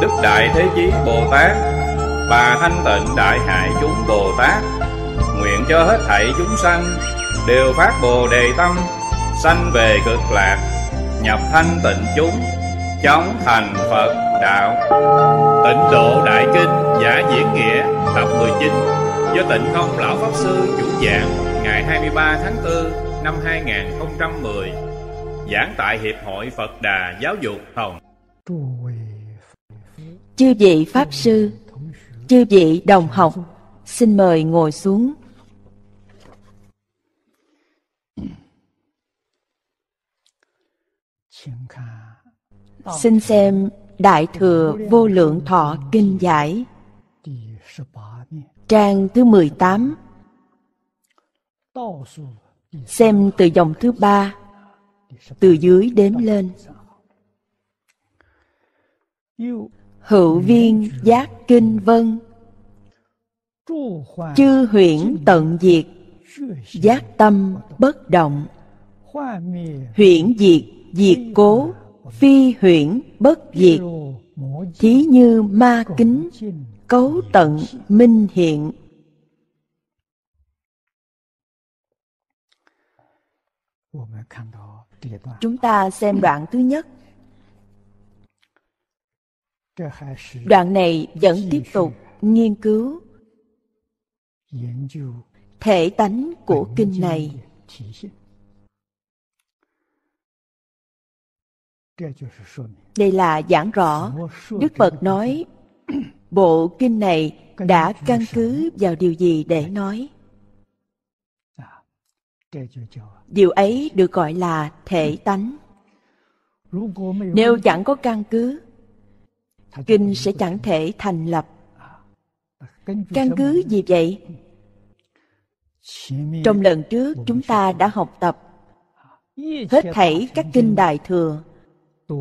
đức đại thế chí bồ tát bà thanh tịnh đại hải chúng bồ tát nguyện cho hết thảy chúng sanh đều phát bồ đề tâm sanh về cực lạc nhập thanh tịnh chúng chóng thành phật đạo tịnh độ đại kinh giả diễn nghĩa tập 19 do tịnh không lão pháp sư chủ giảng ngày 23 tháng 4 năm 2010 giảng tại hiệp hội phật đà giáo dục hồng chư vị pháp sư chư vị đồng học xin mời ngồi xuống xin xem đại thừa vô lượng thọ kinh giải trang thứ 18 xem từ dòng thứ ba từ dưới đếm lên Hữu viên giác kinh vân Chư huyễn tận diệt Giác tâm bất động Huyễn diệt diệt cố Phi huyễn bất diệt Thí như ma kính Cấu tận minh hiện Chúng ta xem đoạn thứ nhất đoạn này vẫn tiếp tục nghiên cứu thể tánh của kinh này đây là giảng rõ đức phật nói bộ kinh này đã căn cứ vào điều gì để nói à, điều ấy được gọi là thể tánh nếu chẳng có căn cứ kinh sẽ chẳng thể thành lập căn cứ gì vậy trong lần trước chúng ta đã học tập hết thảy các kinh đại thừa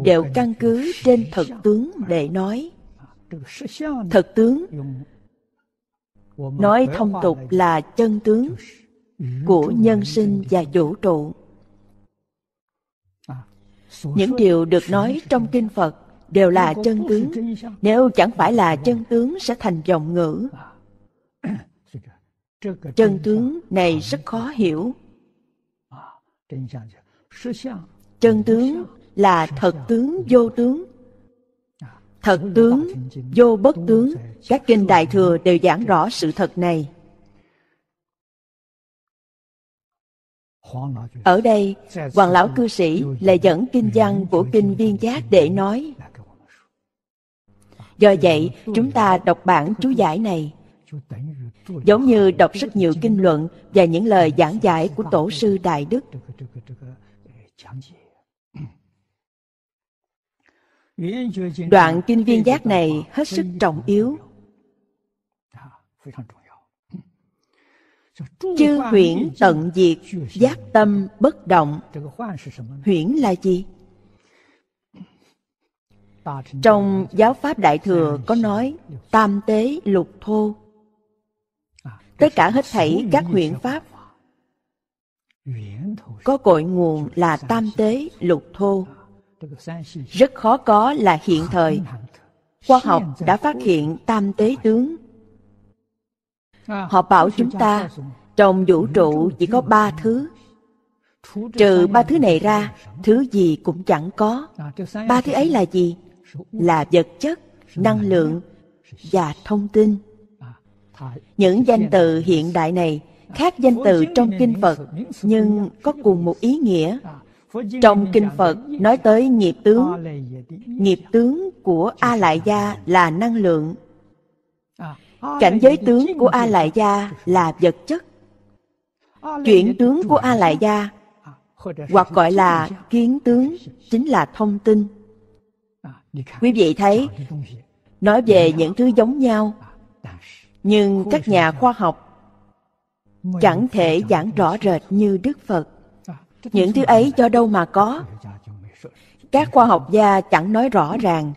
đều căn cứ trên thật tướng để nói thật tướng nói thông tục là chân tướng của nhân sinh và vũ trụ những điều được nói trong kinh phật đều là chân tướng nếu chẳng phải là chân tướng sẽ thành dòng ngữ chân tướng này rất khó hiểu chân tướng là thật tướng vô tướng thật tướng vô bất tướng các kinh đại thừa đều giảng rõ sự thật này ở đây hoàng lão cư sĩ lại dẫn kinh văn của kinh viên giác để nói Do vậy, chúng ta đọc bản chú giải này giống như đọc rất nhiều kinh luận và những lời giảng giải của Tổ sư Đại Đức. Đoạn kinh viên giác này hết sức trọng yếu. Chư huyễn tận diệt, giác tâm bất động. Huyễn là gì? Trong giáo pháp Đại Thừa có nói tam tế lục thô. Tất cả hết thảy các huyện pháp có cội nguồn là tam tế lục thô. Rất khó có là hiện thời. Khoa học đã phát hiện tam tế tướng. Họ bảo chúng ta trong vũ trụ chỉ có ba thứ trừ ba thứ này ra thứ gì cũng chẳng có ba thứ ấy là gì là vật chất năng lượng và thông tin những danh từ hiện đại này khác danh từ trong kinh phật nhưng có cùng một ý nghĩa trong kinh phật nói tới nghiệp tướng nghiệp tướng của a lại gia là năng lượng cảnh giới tướng của a lại gia là vật chất chuyển tướng của a lại gia hoặc gọi là kiến tướng chính là thông tin Quý vị thấy, nói về những thứ giống nhau, nhưng các nhà khoa học chẳng thể giảng rõ rệt như Đức Phật. Những thứ ấy do đâu mà có? Các khoa học gia chẳng nói rõ ràng.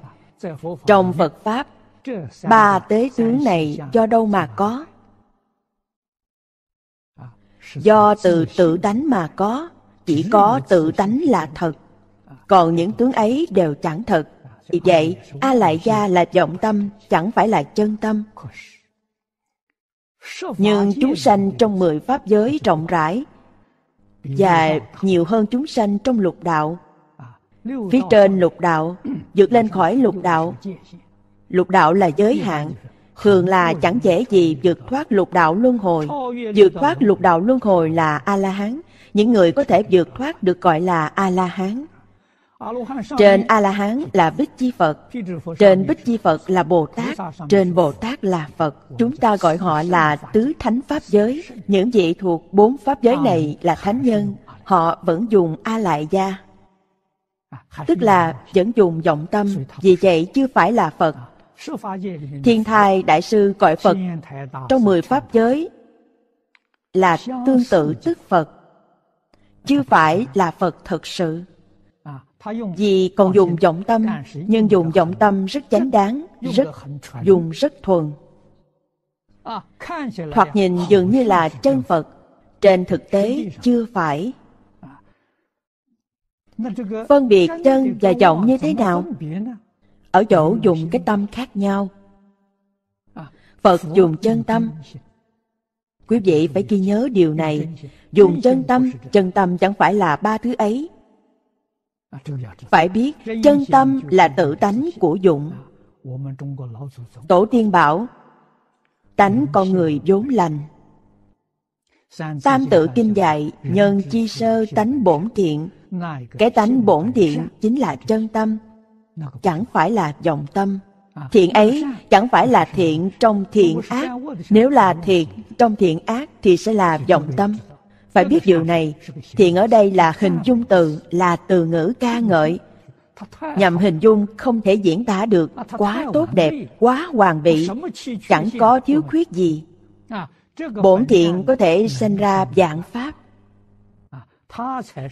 Trong Phật Pháp, ba tế tướng này do đâu mà có? Do từ tự tánh mà có, chỉ có tự tánh là thật. Còn những tướng ấy đều chẳng thật. Vì vậy, A Lại Gia là vọng tâm, chẳng phải là chân tâm. Nhưng chúng sanh trong mười pháp giới rộng rãi và nhiều hơn chúng sanh trong lục đạo. Phía trên lục đạo, vượt lên khỏi lục đạo. Lục đạo là giới hạn, thường là chẳng dễ gì vượt thoát lục đạo luân hồi. Vượt thoát lục đạo luân hồi là A-la-hán. Những người có thể vượt thoát được gọi là A-la-hán. Trên A-la-hán là Bích Chi Phật Trên Bích Chi Phật là Bồ Tát Trên Bồ Tát là Phật Chúng ta gọi họ là Tứ Thánh Pháp Giới Những vị thuộc bốn Pháp Giới này là Thánh Nhân Họ vẫn dùng A-lại gia Tức là vẫn dùng vọng tâm Vì vậy chưa phải là Phật Thiên thai Đại sư gọi Phật Trong mười Pháp giới Là tương tự tức Phật chưa phải là Phật thật sự vì còn dùng vọng tâm, nhưng dùng vọng tâm rất chánh đáng, rất dùng rất thuần. À, Thoạt nhìn dường như là chân Phật, trên thực tế chưa phải. À. Phân biệt chân và vọng như thế nào? Ở chỗ dùng cái tâm khác nhau. À, Phật dùng chân tâm, Quý vị phải ghi nhớ điều này Dùng chân tâm Chân tâm chẳng phải là ba thứ ấy phải biết chân tâm là tự tánh của dụng tổ tiên bảo tánh con người vốn lành tam tự kinh dạy nhân chi sơ tánh bổn thiện cái tánh bổn thiện chính là chân tâm chẳng phải là vọng tâm thiện ấy chẳng phải là thiện trong thiện ác nếu là thiện trong thiện ác thì sẽ là vọng tâm phải biết điều này thiện ở đây là hình dung từ là từ ngữ ca ngợi nhằm hình dung không thể diễn tả được quá tốt đẹp quá hoàn vị chẳng có thiếu khuyết gì bổn thiện có thể sinh ra dạng pháp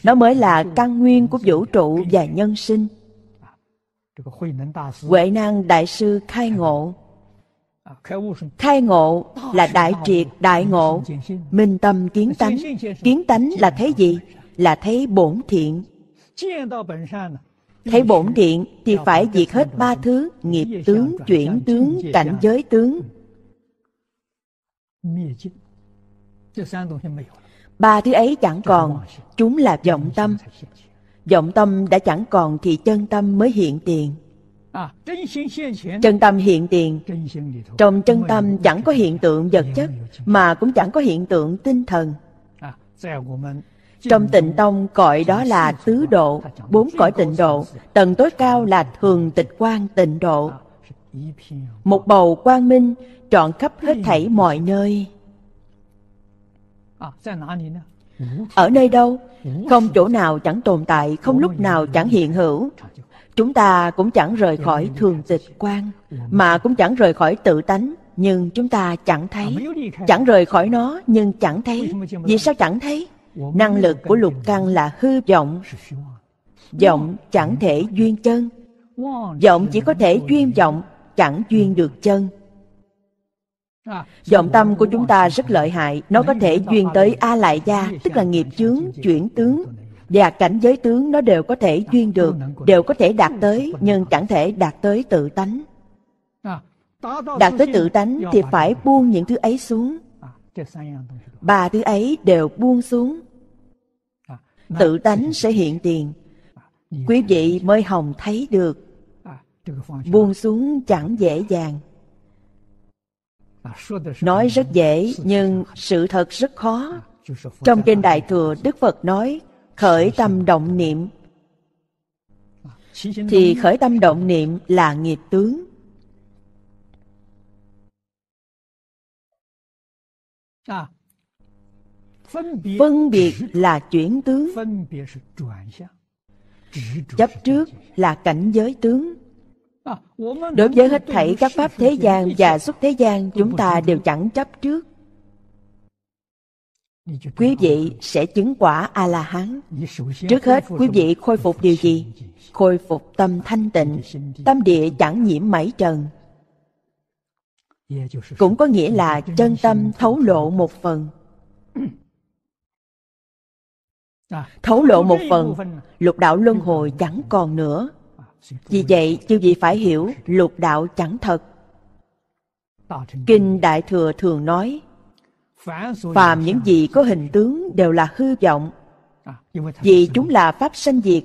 nó mới là căn nguyên của vũ trụ và nhân sinh huệ năng đại sư khai ngộ À, Khai ngộ là đại triệt đại ngộ Minh tâm kiến tánh Kiến tánh là thấy gì? Là thấy bổn thiện Thấy bổn thiện thì phải diệt hết ba thứ Nghiệp tướng, chuyển tướng, cảnh giới tướng Ba thứ ấy chẳng còn Chúng là vọng tâm Vọng tâm đã chẳng còn thì chân tâm mới hiện tiền À. Chân tâm hiện tiền Trong chân tâm chẳng có hiện tượng vật chất Mà cũng chẳng có hiện tượng tinh thần à, Trong tịnh tông cõi đó là tứ độ Bốn cõi tịnh độ Tầng tối cao là thường tịch quan tịnh độ Một bầu quang minh trọn khắp hết thảy mọi nơi à, ở nơi đâu không chỗ nào chẳng tồn tại không lúc nào chẳng hiện hữu Chúng ta cũng chẳng rời khỏi thường tịch quan Mà cũng chẳng rời khỏi tự tánh Nhưng chúng ta chẳng thấy Chẳng rời khỏi nó nhưng chẳng thấy Vì sao chẳng thấy? Năng lực của lục căn là hư vọng Vọng chẳng thể duyên chân Vọng chỉ có thể duyên vọng Chẳng duyên được chân Vọng tâm của chúng ta rất lợi hại Nó có thể duyên tới A Lại Gia Tức là nghiệp chướng chuyển tướng và cảnh giới tướng nó đều có thể duyên được, đều có thể đạt tới, nhưng chẳng thể đạt tới tự tánh. Đạt tới tự tánh thì phải buông những thứ ấy xuống. Ba thứ ấy đều buông xuống. Tự tánh sẽ hiện tiền. Quý vị mới hồng thấy được. Buông xuống chẳng dễ dàng. Nói rất dễ nhưng sự thật rất khó. Trong kinh Đại Thừa Đức Phật nói khởi tâm động niệm thì khởi tâm động niệm là nghiệp tướng phân biệt là chuyển tướng chấp trước là cảnh giới tướng đối với hết thảy các pháp thế gian và xuất thế gian chúng ta đều chẳng chấp trước quý vị sẽ chứng quả a la hán trước hết quý vị khôi phục điều gì khôi phục tâm thanh tịnh tâm địa chẳng nhiễm mảy trần cũng có nghĩa là chân tâm thấu lộ một phần thấu lộ một phần lục đạo luân hồi chẳng còn nữa vì vậy chư vị phải hiểu lục đạo chẳng thật kinh đại thừa thường nói phàm những gì có hình tướng đều là hư vọng à, vì chúng là pháp sanh diệt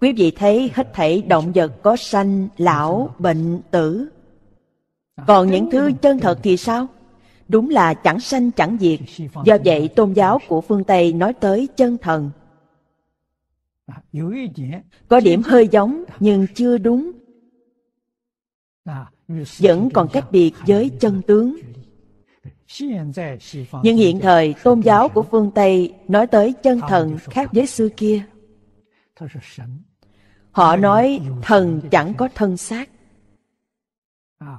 quý vị thấy hết thảy động vật có sanh lão bệnh tử à, còn những thứ chân thật thì sao đúng là chẳng sanh chẳng diệt do vậy tôn giáo của phương tây nói tới chân thần à, có điểm hơi giống nhưng chưa đúng vẫn còn cách biệt với chân tướng nhưng hiện thời, tôn giáo của phương Tây nói tới chân thần khác với xưa kia. Họ nói thần chẳng có thân xác. À,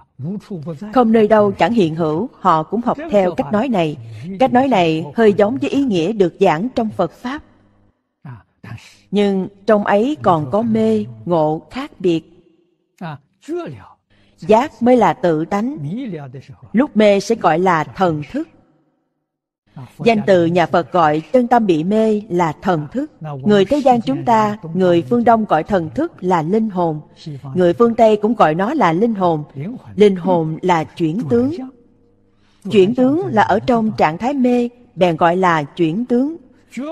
Không nơi đâu chẳng hiện hữu, họ cũng học theo cách nói này. Cách nói này hơi giống với ý nghĩa được giảng trong Phật Pháp. À, Nhưng trong ấy còn có mê, ngộ khác biệt. À, giác mới là tự tánh lúc mê sẽ gọi là thần thức danh từ nhà phật gọi chân tâm bị mê là thần thức người thế gian chúng ta người phương đông gọi thần thức là linh hồn người phương tây cũng gọi nó là linh hồn linh hồn là chuyển tướng chuyển tướng là ở trong trạng thái mê bèn gọi là chuyển tướng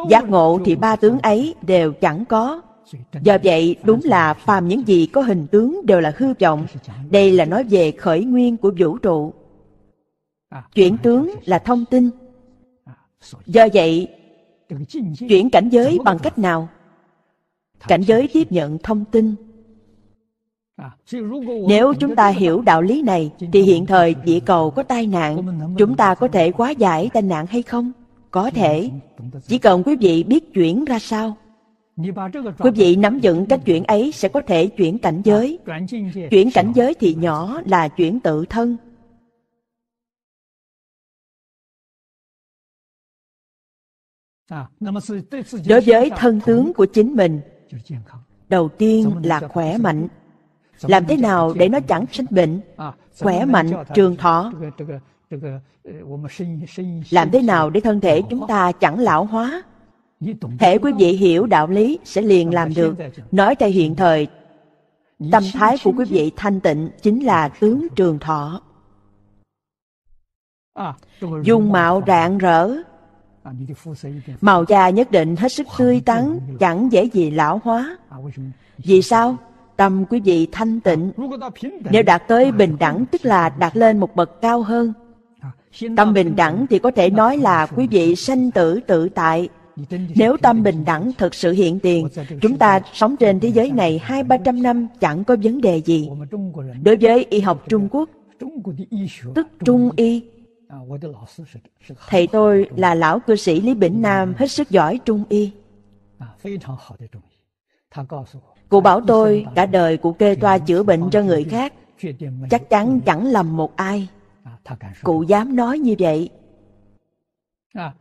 giác ngộ thì ba tướng ấy đều chẳng có Do vậy, đúng là phàm những gì có hình tướng đều là hư vọng. Đây là nói về khởi nguyên của vũ trụ. Chuyển tướng là thông tin. Do vậy, chuyển cảnh giới bằng cách nào? Cảnh giới tiếp nhận thông tin. Nếu chúng ta hiểu đạo lý này, thì hiện thời địa cầu có tai nạn, chúng ta có thể quá giải tai nạn hay không? Có thể. Chỉ cần quý vị biết chuyển ra sao, Quý vị nắm vững cách chuyển ấy sẽ có thể chuyển cảnh giới. Chuyển cảnh giới thì nhỏ là chuyển tự thân. Đối với thân tướng của chính mình, đầu tiên là khỏe mạnh. Làm thế nào để nó chẳng sinh bệnh, khỏe mạnh, trường thọ? Làm thế nào để thân thể chúng ta chẳng lão hóa? Thể quý vị hiểu đạo lý sẽ liền làm được. Nói theo hiện thời, tâm thái của quý vị thanh tịnh chính là tướng trường thọ. Dung mạo rạng rỡ, màu da nhất định hết sức tươi tắn, chẳng dễ gì lão hóa. Vì sao? Tâm quý vị thanh tịnh. Nếu đạt tới bình đẳng tức là đạt lên một bậc cao hơn. Tâm bình đẳng thì có thể nói là quý vị sanh tử tự tại, nếu tâm bình đẳng thực sự hiện tiền, chúng ta sống trên thế giới này hai ba trăm năm chẳng có vấn đề gì. Đối với y học Trung Quốc, tức Trung Y, thầy tôi là lão cư sĩ Lý Bỉnh Nam hết sức giỏi Trung Y. Cụ bảo tôi cả đời cụ kê toa chữa bệnh cho người khác, chắc chắn chẳng lầm một ai. Cụ dám nói như vậy À,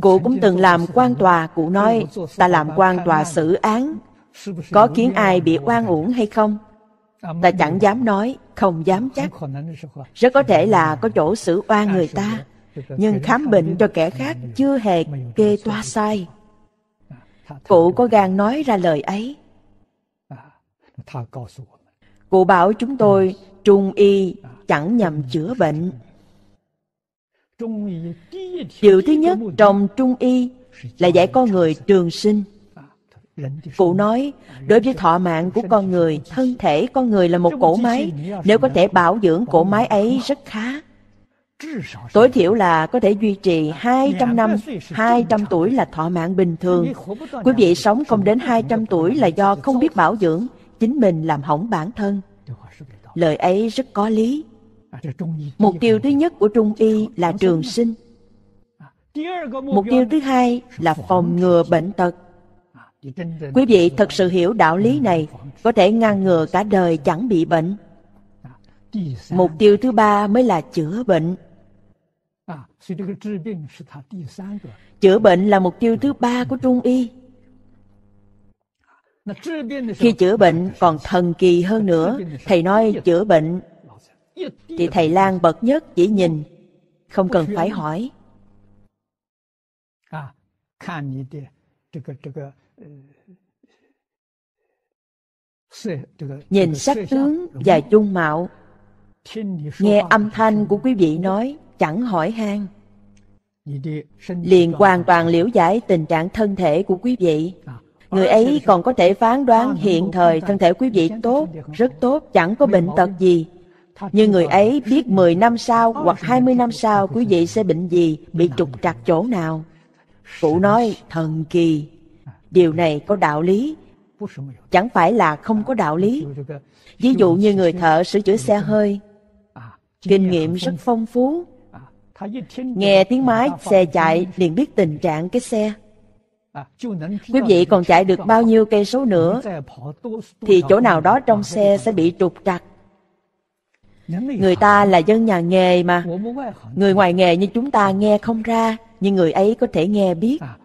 cụ cũng từng làm quan tòa, cụ nói, ta làm quan tòa xử án, có kiến ai bị oan uổng hay không? À, ta chẳng dám nói, không dám chắc. Rất có thể là có chỗ xử oan người ta, nhưng khám bệnh cho kẻ khác chưa hề kê toa sai. À, cụ có gan nói ra lời ấy. Cụ bảo chúng tôi trung y chẳng nhằm chữa bệnh điều thứ nhất trong trung y là dạy con người trường sinh cụ nói đối với thọ mạng của con người thân thể con người là một cỗ máy nếu có thể bảo dưỡng cỗ máy ấy rất khá tối thiểu là có thể duy trì 200 năm, 200 tuổi là thọ mạng bình thường. Quý vị sống không đến 200 tuổi là do không biết bảo dưỡng, chính mình làm hỏng bản thân. Lời ấy rất có lý mục à, tiêu thứ nhất của trung y là trường sinh mục à, tiêu thứ hai là phòng ngừa bệnh tật à, quý vị thật sự hiểu đạo lý này có thể ngăn ngừa cả đời chẳng bị bệnh mục tiêu thứ ba mới là chữa bệnh chữa bệnh là mục tiêu thứ ba của trung y khi chữa bệnh còn thần kỳ hơn nữa thầy nói chữa bệnh thì thầy lang bậc nhất chỉ nhìn Không cần phải hỏi à, ờ, Nhìn sắc tướng và dung mạo Nghe âm thanh của quý vị nói Chẳng hỏi han Liền hoàn toàn liễu giải tình trạng thân thể của quý vị à, Người à, ấy còn có thể phán đoán hiện thời thân thể quý vị tốt, rất tốt, chẳng có bệnh tật gì như người ấy biết 10 năm sau hoặc 20 năm sau quý vị sẽ bệnh gì, bị trục trặc chỗ nào. Cụ nói thần kỳ, điều này có đạo lý, chẳng phải là không có đạo lý. Ví dụ như người thợ sửa chữa xe hơi, kinh nghiệm rất phong phú, nghe tiếng máy xe chạy liền biết tình trạng cái xe. Quý vị còn chạy được bao nhiêu cây số nữa Thì chỗ nào đó trong xe sẽ bị trục trặc Người ta là dân nhà nghề mà à, Người ngoài nghề như chúng ta nghe không ra Nhưng người ấy có thể nghe biết à,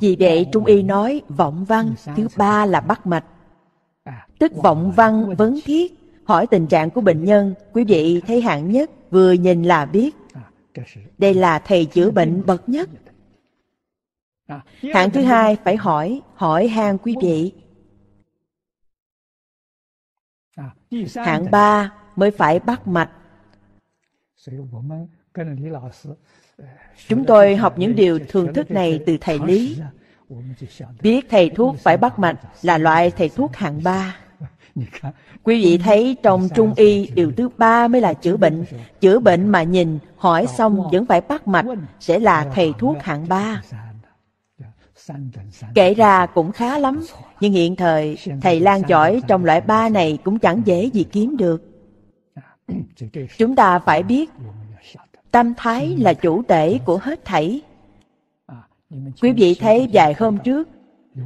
Vì vậy Trung Y nói vọng văn Thứ ba là bắt mạch à, Tức vọng văn vấn thiết Hỏi tình trạng của bệnh nhân Quý vị thấy hạng nhất vừa nhìn là biết Đây là thầy chữa bệnh bậc nhất Hạng thứ hai phải hỏi Hỏi hang quý vị Hạng ba mới phải bắt mạch. Chúng tôi học những điều thường thức này từ thầy Lý. Biết thầy thuốc phải bắt mạch là loại thầy thuốc hạng ba. Quý vị thấy trong Trung Y điều thứ ba mới là chữa bệnh. Chữa bệnh mà nhìn, hỏi xong vẫn phải bắt mạch sẽ là thầy thuốc hạng ba. Kể ra cũng khá lắm, nhưng hiện thời thầy lan giỏi trong loại ba này cũng chẳng dễ gì kiếm được chúng ta phải biết tâm thái là chủ tể của hết thảy quý vị thấy vài hôm trước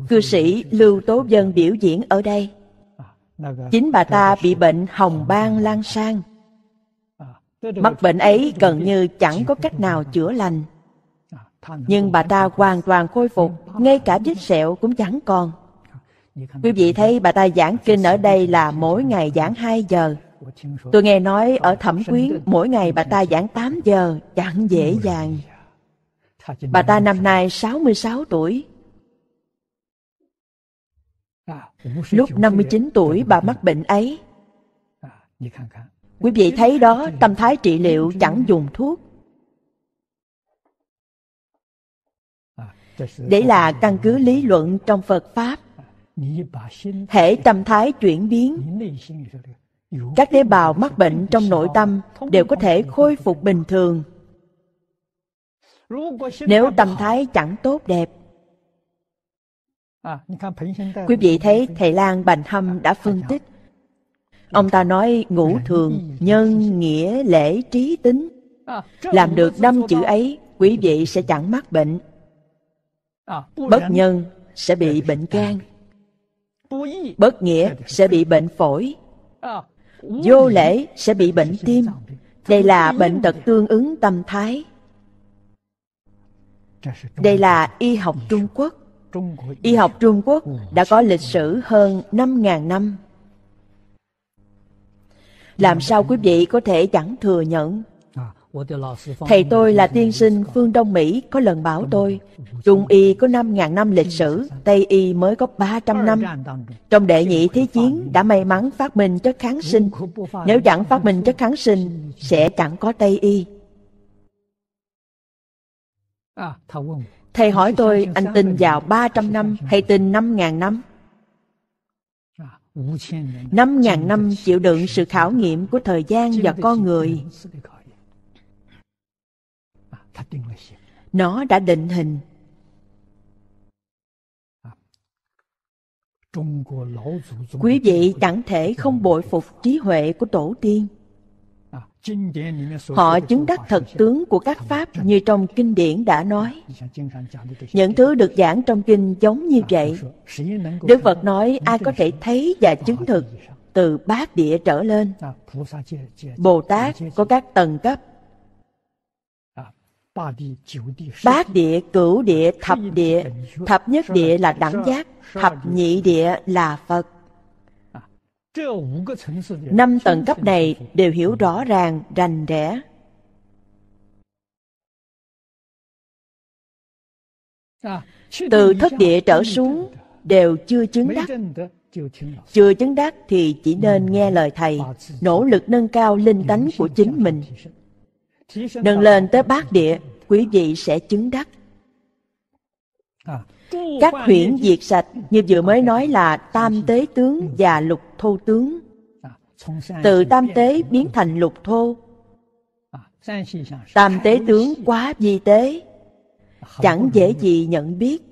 cư sĩ lưu tố dân biểu diễn ở đây chính bà ta bị bệnh hồng ban lan sang mắc bệnh ấy gần như chẳng có cách nào chữa lành nhưng bà ta hoàn toàn khôi phục ngay cả vết sẹo cũng chẳng còn quý vị thấy bà ta giảng kinh ở đây là mỗi ngày giảng hai giờ Tôi nghe nói ở thẩm quyến mỗi ngày bà ta giảng 8 giờ, chẳng dễ dàng. Bà ta năm nay 66 tuổi. À, Lúc 59 tuổi bà mắc bệnh ấy. À, Quý vị thấy đó, tâm thái trị liệu chẳng dùng thuốc. À, Để là căn cứ lý luận trong Phật Pháp. Hệ tâm thái chuyển biến, các tế bào mắc bệnh trong nội tâm đều có thể khôi phục bình thường nếu tâm thái chẳng tốt đẹp quý vị thấy thầy lan bành hâm đã phân tích ông ta nói ngũ thường nhân nghĩa lễ trí tính làm được năm chữ ấy quý vị sẽ chẳng mắc bệnh bất nhân sẽ bị bệnh gan bất nghĩa sẽ bị bệnh phổi vô lễ sẽ bị bệnh tim đây là bệnh tật tương ứng tâm thái đây là y học trung quốc y học trung quốc đã có lịch sử hơn năm ngàn năm làm sao quý vị có thể chẳng thừa nhận Thầy tôi là tiên sinh phương Đông Mỹ có lần bảo tôi, Trung Y có 5.000 năm lịch sử, Tây Y mới có 300 năm. Trong đệ nhị thế chiến đã may mắn phát minh chất kháng sinh. Nếu chẳng phát minh chất kháng sinh, sẽ chẳng có Tây Y. Thầy hỏi tôi, anh tin vào 300 năm hay tin 5.000 năm? 5.000 năm chịu đựng sự khảo nghiệm của thời gian và con người nó đã định hình. À, Quý vị chẳng thể không bội phục trí huệ của tổ tiên. À, họ chứng đắc thật tướng của các Pháp như trong kinh điển đã nói. Dạ, dạ, Những thứ được giảng trong kinh giống như à, vậy. Đức Phật nói ai có thể thấy và chứng thực từ bát địa trở lên. Bồ Tát có các tầng cấp Bát địa, cửu địa, thập địa, thập nhất địa là đẳng giác, thập nhị địa là Phật. À, Năm tầng cấp này đều hiểu rõ ràng, rành rẽ. À, Từ thất địa trở xuống đều chưa chứng đắc. Chưa chứng đắc thì chỉ nên nghe lời Thầy, nỗ lực nâng cao linh tánh của chính mình, nâng lên tới bát địa quý vị sẽ chứng đắc à. các huyễn diệt sạch như vừa mới nói là tam tế tướng và lục thô tướng từ tam tế biến thành lục thô tam tế tướng quá di tế chẳng dễ gì nhận biết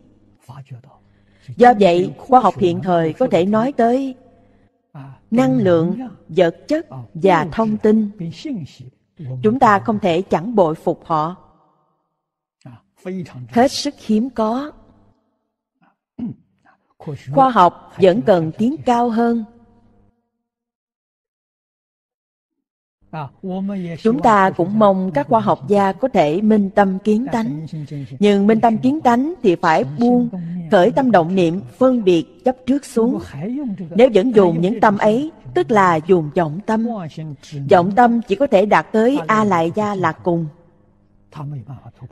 do vậy khoa học hiện thời có thể nói tới năng lượng vật chất và thông tin chúng ta không thể chẳng bội phục họ hết sức hiếm có khoa học vẫn cần tiến cao hơn Chúng ta cũng mong các khoa học gia có thể minh tâm kiến tánh. Nhưng minh tâm kiến tánh thì phải buông, khởi tâm động niệm, phân biệt, chấp trước xuống. Nếu vẫn dùng những tâm ấy, tức là dùng vọng tâm. Vọng tâm chỉ có thể đạt tới A Lại Gia là cùng.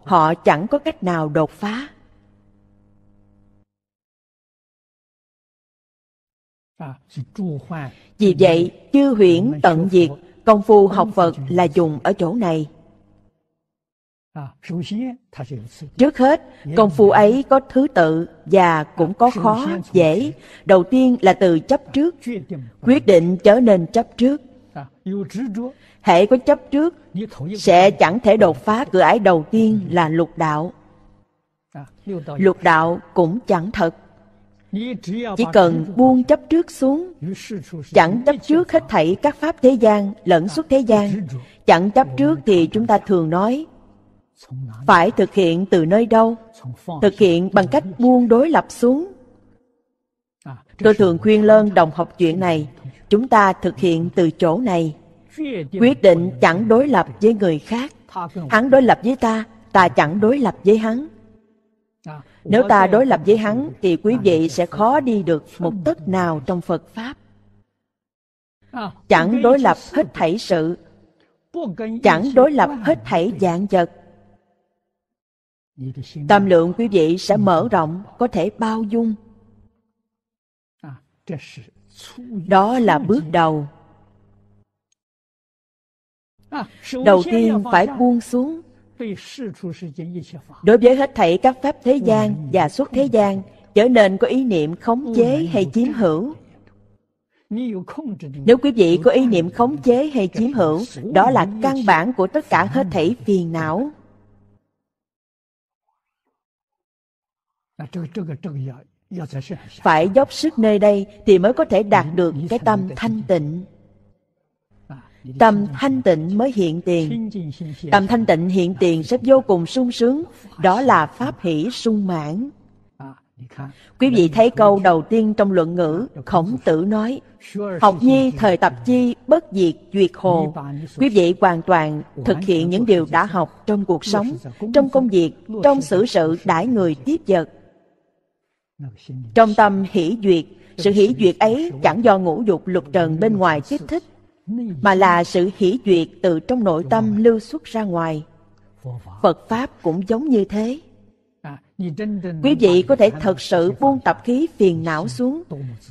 Họ chẳng có cách nào đột phá. Vì vậy, chư huyễn tận diệt Công phu học Phật là dùng ở chỗ này. À, trước hết, công phu ấy có thứ tự và cũng có khó, dễ. Đầu tiên là từ chấp trước, quyết định trở nên chấp trước. À, Hệ có chấp trước, sẽ chẳng thể đột phá cửa ải đầu tiên là lục đạo. À, lục đạo cũng chẳng thật chỉ cần buông chấp trước xuống chẳng chấp trước hết thảy các pháp thế gian lẫn xuất thế gian chẳng chấp trước thì chúng ta thường nói phải thực hiện từ nơi đâu thực hiện bằng cách buông đối lập xuống tôi thường khuyên lơn đồng học chuyện này chúng ta thực hiện từ chỗ này quyết định chẳng đối lập với người khác hắn đối lập với ta ta chẳng đối lập với hắn nếu ta đối lập với hắn thì quý vị sẽ khó đi được một tấc nào trong Phật Pháp. Chẳng đối lập hết thảy sự, chẳng đối lập hết thảy dạng vật. Tâm lượng quý vị sẽ mở rộng, có thể bao dung. Đó là bước đầu. Đầu tiên phải buông xuống đối với hết thảy các pháp thế gian và xuất thế gian trở nên có ý niệm khống chế hay chiếm hữu nếu quý vị có ý niệm khống chế hay chiếm hữu đó là căn bản của tất cả hết thảy phiền não phải dốc sức nơi đây thì mới có thể đạt được cái tâm thanh tịnh Tâm thanh tịnh mới hiện tiền Tâm thanh tịnh hiện tiền sẽ vô cùng sung sướng Đó là pháp hỷ sung mãn Quý vị thấy câu đầu tiên trong luận ngữ Khổng tử nói Học nhi thời tập chi bất diệt duyệt hồ Quý vị hoàn toàn thực hiện những điều đã học trong cuộc sống Trong công việc, trong xử sự đãi người tiếp vật Trong tâm hỷ duyệt sự hỷ duyệt ấy chẳng do ngũ dục lục trần bên ngoài kích thích mà là sự hỷ duyệt từ trong nội tâm lưu xuất ra ngoài phật pháp cũng giống như thế à, quý vị có thể thật sự buông tập khí phiền não xuống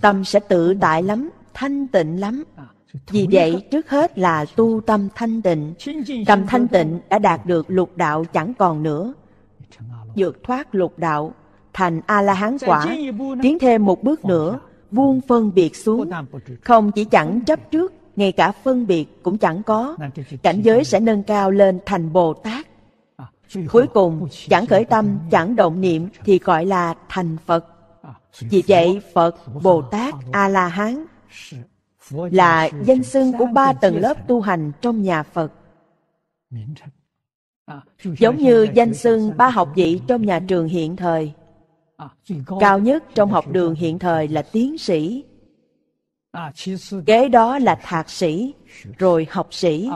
tâm sẽ tự tại lắm thanh tịnh lắm à, vì vậy trước hết là tu tâm thanh tịnh tâm thanh tịnh đã đạt được lục đạo chẳng còn nữa vượt thoát lục đạo thành a la hán quả tiến thêm một bước nữa buông phân biệt xuống không chỉ chẳng chấp trước ngay cả phân biệt cũng chẳng có cảnh giới sẽ nâng cao lên thành bồ tát à, cuối cùng chẳng khởi tâm chẳng động niệm thì gọi là thành phật à, vì vậy phật bồ tát a la hán là danh xưng của ba tầng lớp tu hành trong nhà phật à, giống như danh xưng ba học vị trong nhà trường hiện thời cao nhất trong học đường hiện thời là tiến sĩ Kế đó là thạc sĩ, rồi học sĩ.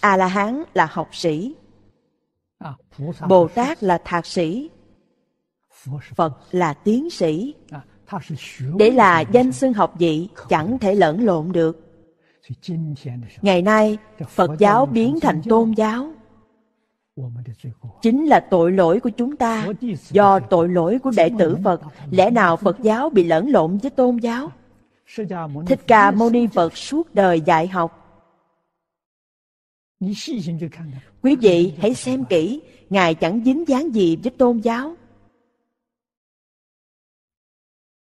A-la-hán là học sĩ. Bồ Tát là thạc sĩ. Phật là tiến sĩ. Để là danh xưng học vị chẳng thể lẫn lộn được. Ngày nay, Phật giáo biến thành tôn giáo. Chính là tội lỗi của chúng ta Do tội lỗi của đệ tử Phật Lẽ nào Phật giáo bị lẫn lộn với tôn giáo Thích Ca Mâu Ni Phật suốt đời dạy học. Quý vị hãy xem kỹ, Ngài chẳng dính dáng gì với tôn giáo.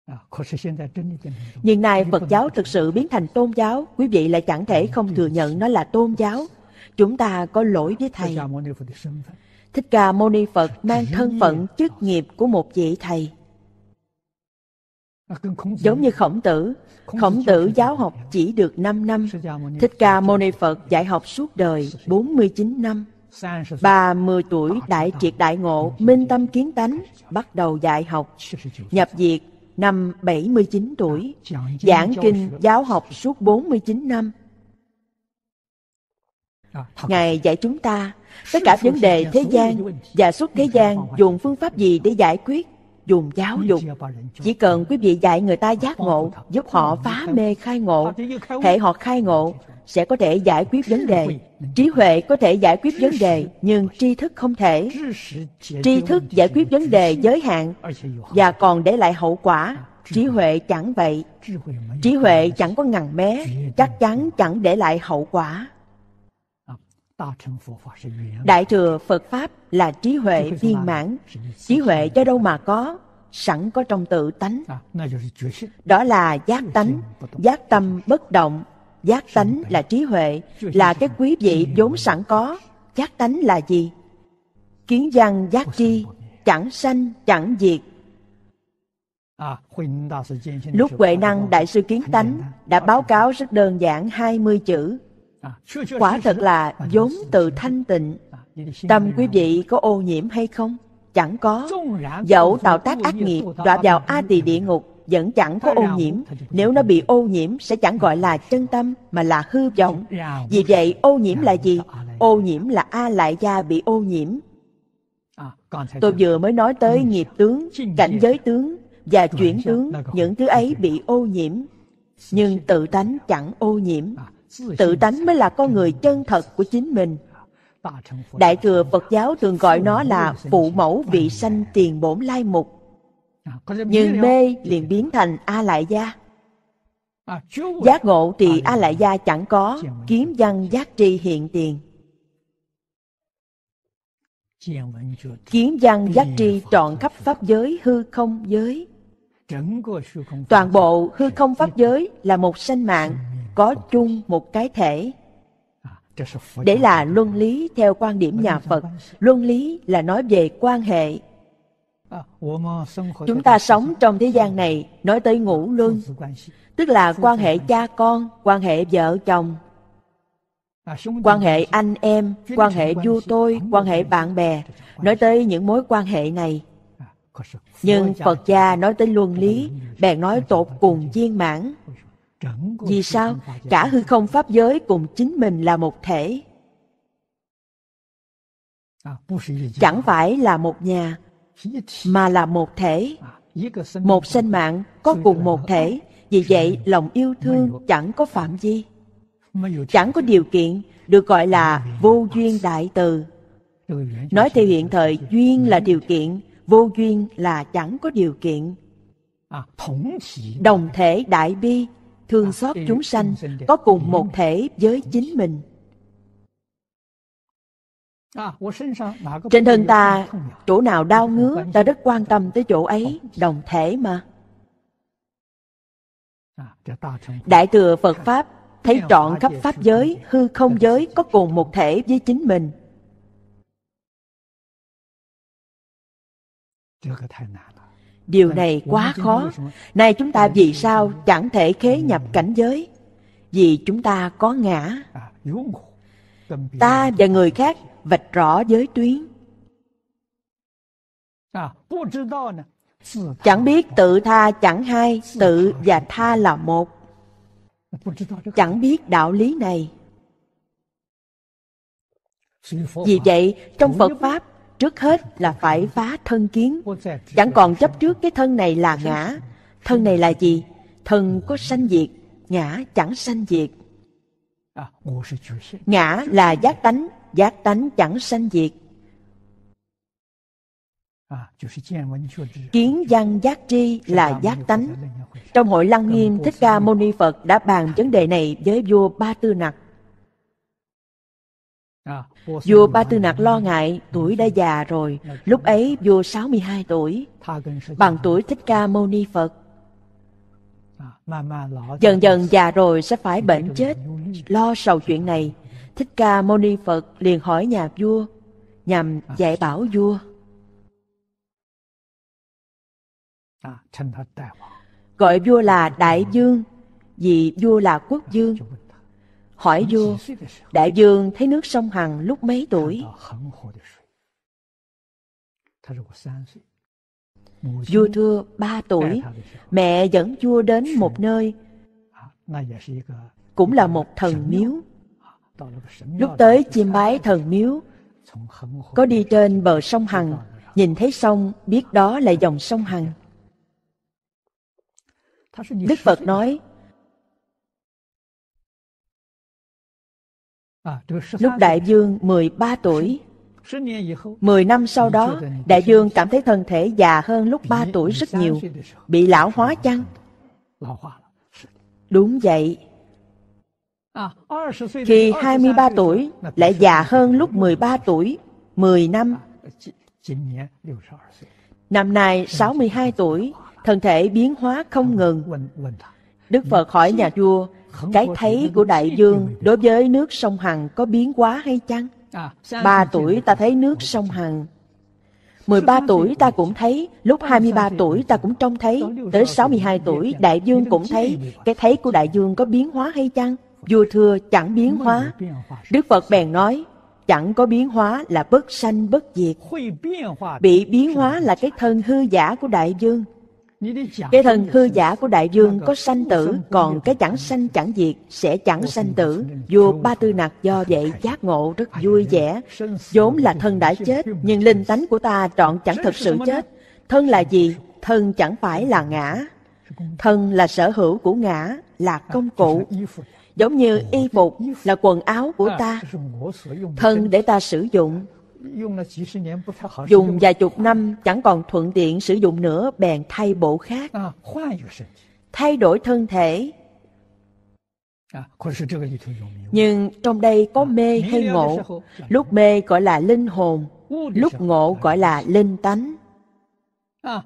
À, Nhưng nay Phật giáo thực sự biến thành tôn giáo, quý vị lại chẳng thể không thừa nhận nó là tôn giáo. Chúng ta có lỗi với Thầy. Thích Ca Mâu Ni Phật mang thân phận chức nghiệp của một vị Thầy. Giống như khổng tử, khổng tử giáo học chỉ được 5 năm, Thích Ca Mâu Ni Phật dạy học suốt đời 49 năm. Bà 10 tuổi đại triệt đại ngộ, minh tâm kiến tánh, bắt đầu dạy học, nhập diệt năm 79 tuổi, giảng kinh giáo học suốt 49 năm. Ngài dạy chúng ta tất cả vấn đề thế gian và suốt thế gian dùng phương pháp gì để giải quyết dùng giáo dục. Chỉ cần quý vị dạy người ta giác ngộ, giúp họ phá mê khai ngộ. Hệ họ khai ngộ sẽ có thể giải quyết vấn đề. Trí huệ có thể giải quyết vấn đề, nhưng tri thức không thể. Tri thức giải quyết vấn đề giới hạn và còn để lại hậu quả. Trí huệ chẳng vậy. Trí huệ chẳng có ngằn mé, chắc chắn chẳng để lại hậu quả. Đại thừa Phật Pháp là trí huệ viên mãn, trí huệ do đâu mà có, sẵn có trong tự tánh. À, đó là giác tánh, giác tâm bất động, giác tánh là trí huệ, là cái quý vị vốn sẵn có. Giác tánh là gì? Kiến văn giác tri, chẳng sanh, chẳng diệt. À, Lúc Huệ Năng Đại sư Kiến Tánh đã báo cáo rất đơn giản 20 chữ quả thật là vốn từ thanh tịnh tâm quý vị có ô nhiễm hay không chẳng có dẫu tạo tác ác nghiệp đọa vào a tỳ địa ngục vẫn chẳng có ô nhiễm nếu nó bị ô nhiễm sẽ chẳng gọi là chân tâm mà là hư vọng vì vậy ô nhiễm là gì ô nhiễm là a lại gia bị ô nhiễm tôi vừa mới nói tới nghiệp tướng cảnh giới tướng và chuyển tướng những thứ ấy bị ô nhiễm nhưng tự tánh chẳng ô nhiễm tự tánh mới là con người chân thật của chính mình đại thừa phật giáo thường gọi nó là phụ mẫu vị sanh tiền bổn lai mục nhưng mê liền biến thành a lại gia giác ngộ thì a lại gia chẳng có kiếm văn giác tri hiện tiền kiến văn giác tri trọn khắp pháp giới hư không giới toàn bộ hư không pháp giới là một sanh mạng có chung một cái thể để là luân lý theo quan điểm nhà phật luân lý là nói về quan hệ chúng ta sống trong thế gian này nói tới ngũ luân tức là quan hệ cha con quan hệ vợ chồng quan hệ anh em quan hệ du tôi quan hệ bạn bè nói tới những mối quan hệ này nhưng phật gia nói tới luân lý bèn nói tột cùng viên mãn vì sao? Cả hư không pháp giới cùng chính mình là một thể. À, chẳng phải là một nhà, mà là một thể. À, một sinh mạng có cùng một thể, vì vậy lòng yêu thương chẳng có phạm vi. Chẳng có điều kiện, được gọi là vô duyên đại từ. Nói theo hiện thời, duyên là điều kiện, vô duyên là chẳng có điều kiện. À, Đồng thể đại bi thương xót chúng sanh có cùng một thể với chính mình trên thân ta chỗ nào đau ngứa ta rất quan tâm tới chỗ ấy đồng thể mà đại thừa phật pháp thấy trọn khắp pháp giới hư không giới có cùng một thể với chính mình Điều này quá khó. Nay chúng ta vì sao chẳng thể khế nhập cảnh giới? Vì chúng ta có ngã. À, ta và người khác vạch rõ giới tuyến. À, chẳng biết tự tha chẳng hai, tự và tha là một. Chẳng biết đạo lý này. Vì vậy, trong Phật Pháp trước hết là phải phá thân kiến chẳng còn chấp trước cái thân này là ngã thân này là gì thân có sanh diệt ngã chẳng sanh diệt à, ngã là giác tánh giác tánh chẳng sanh diệt à, kiến văn giác tri là giác tánh trong hội lăng nghiêm thích ca mâu ni phật đã bàn vấn đề này với vua ba tư nặc À, vua Ba Tư Nạc lo ngại tuổi đã già rồi, lúc ấy vua 62 tuổi, bằng tuổi Thích Ca Mâu Ni Phật. À, dần dần già rồi sẽ phải bệnh chết, lo sầu chuyện này. Thích Ca Mâu Ni Phật liền hỏi nhà vua, nhằm à. dạy bảo vua. Gọi vua là Đại Dương, vì vua là quốc dương hỏi vua đại dương thấy nước sông hằng lúc mấy tuổi vua thưa ba tuổi mẹ dẫn vua đến một nơi cũng là một thần miếu lúc tới chiêm bái thần miếu có đi trên bờ sông hằng nhìn thấy sông biết đó là dòng sông hằng đức phật nói Lúc Đại Dương 13 tuổi, 10 năm sau đó, Đại Dương cảm thấy thân thể già hơn lúc 3 tuổi rất nhiều, bị lão hóa chăng? Đúng vậy. Khi 23 tuổi, lại già hơn lúc 13 tuổi, 10 năm. Năm nay 62 tuổi, thân thể biến hóa không ngừng. Đức Phật hỏi nhà vua, cái thấy của đại dương đối với nước sông Hằng có biến quá hay chăng? À, ba tuổi ta thấy nước sông Hằng 13 tuổi ta cũng thấy, lúc 23 tuổi ta cũng trông thấy, tới 62 tuổi đại dương cũng thấy, cái thấy của đại dương có biến hóa hay chăng? Vua thưa chẳng biến hóa. Đức Phật bèn nói, chẳng có biến hóa là bất sanh bất diệt. Bị biến hóa là cái thân hư giả của đại dương. Cái thân hư giả của đại dương có sanh tử Còn cái chẳng sanh chẳng diệt sẽ chẳng sanh tử Vua Ba Tư Nặc do vậy giác ngộ rất vui vẻ vốn là thân đã chết Nhưng linh tánh của ta trọn chẳng thực sự chết Thân là gì? Thân chẳng phải là ngã Thân là sở hữu của ngã Là công cụ Giống như y phục là quần áo của ta Thân để ta sử dụng Dùng vài chục năm chẳng còn thuận tiện sử dụng nữa bèn thay bộ khác. Thay đổi thân thể. À, Nhưng trong đây có à, mê hay ngộ. Lúc mê gọi là linh hồn, lúc ngộ gọi là linh tánh. À,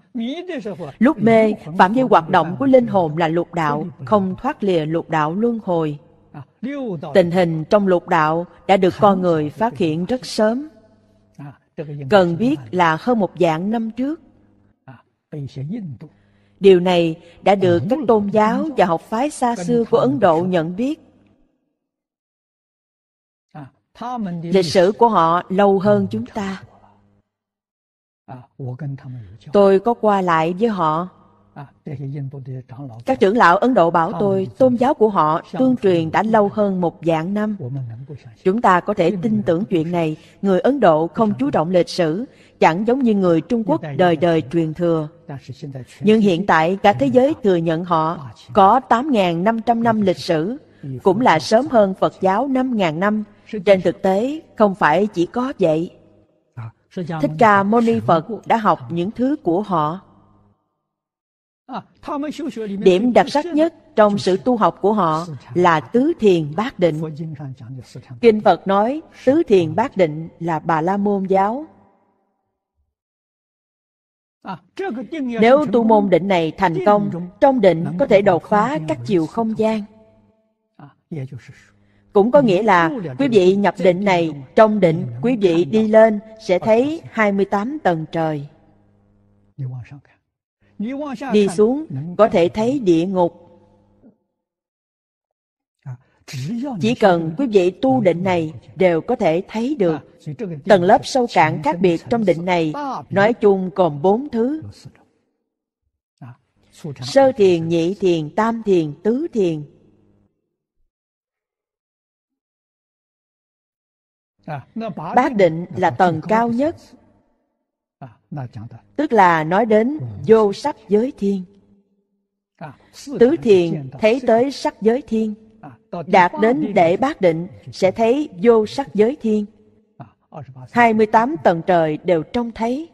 lúc mê, phạm vi hoạt động của linh hồn là lục đạo, không thoát lìa lục đạo luân hồi. Tình hình trong lục đạo đã được con người phát hiện rất sớm cần biết là hơn một dạng năm trước à, điều này đã được các tôn giáo và học phái xa xưa của ấn độ nhận biết à, lịch sử của họ lâu hơn chúng ta à, tôi có qua lại với họ các trưởng lão Ấn Độ bảo tôi tôn giáo của họ tương truyền đã lâu hơn một vạn năm. Chúng ta có thể tin tưởng chuyện này, người Ấn Độ không chú trọng lịch sử, chẳng giống như người Trung Quốc đời đời truyền thừa. Nhưng hiện tại cả thế giới thừa nhận họ có 8.500 năm lịch sử, cũng là sớm hơn Phật giáo 5.000 năm. Trên thực tế, không phải chỉ có vậy. Thích Ca Mâu Ni Phật đã học những thứ của họ. À, Điểm đặc sắc nhất trong sự tu học của họ là tứ thiền bát định. Kinh Phật nói tứ thiền bát định là Bà La Môn giáo. À, nếu tu môn định này thành công, trong định có thể đột phá các chiều không gian. À, dạ, dạ, dạ. Cũng có nghĩa là quý vị nhập định này, trong định quý vị đi lên sẽ thấy 28 tầng trời đi xuống có thể thấy địa ngục chỉ cần quý vị tu định này đều có thể thấy được tầng lớp sâu cạn khác biệt trong định này nói chung còn bốn thứ sơ thiền nhị thiền tam thiền tứ thiền bát định là tầng cao nhất tức là nói đến vô sắc giới thiên tứ thiền thấy tới sắc giới thiên đạt đến đệ bát định sẽ thấy vô sắc giới thiên 28 tầng trời đều trông thấy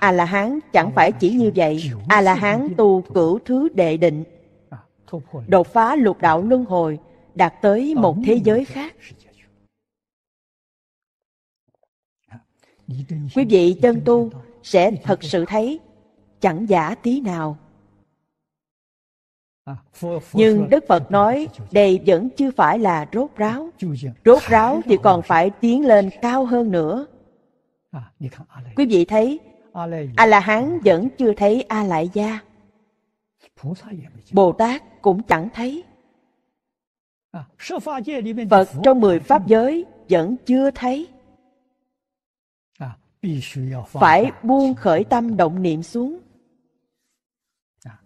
a la hán chẳng phải chỉ như vậy a la hán tu cửu thứ đệ định đột phá lục đạo luân hồi đạt tới một thế giới khác quý vị chân tu sẽ thật sự thấy chẳng giả tí nào nhưng đức phật nói đây vẫn chưa phải là rốt ráo rốt ráo thì còn phải tiến lên cao hơn nữa quý vị thấy a la hán vẫn chưa thấy a lại gia bồ tát cũng chẳng thấy phật trong mười pháp giới vẫn chưa thấy phải buông khởi tâm động niệm xuống à,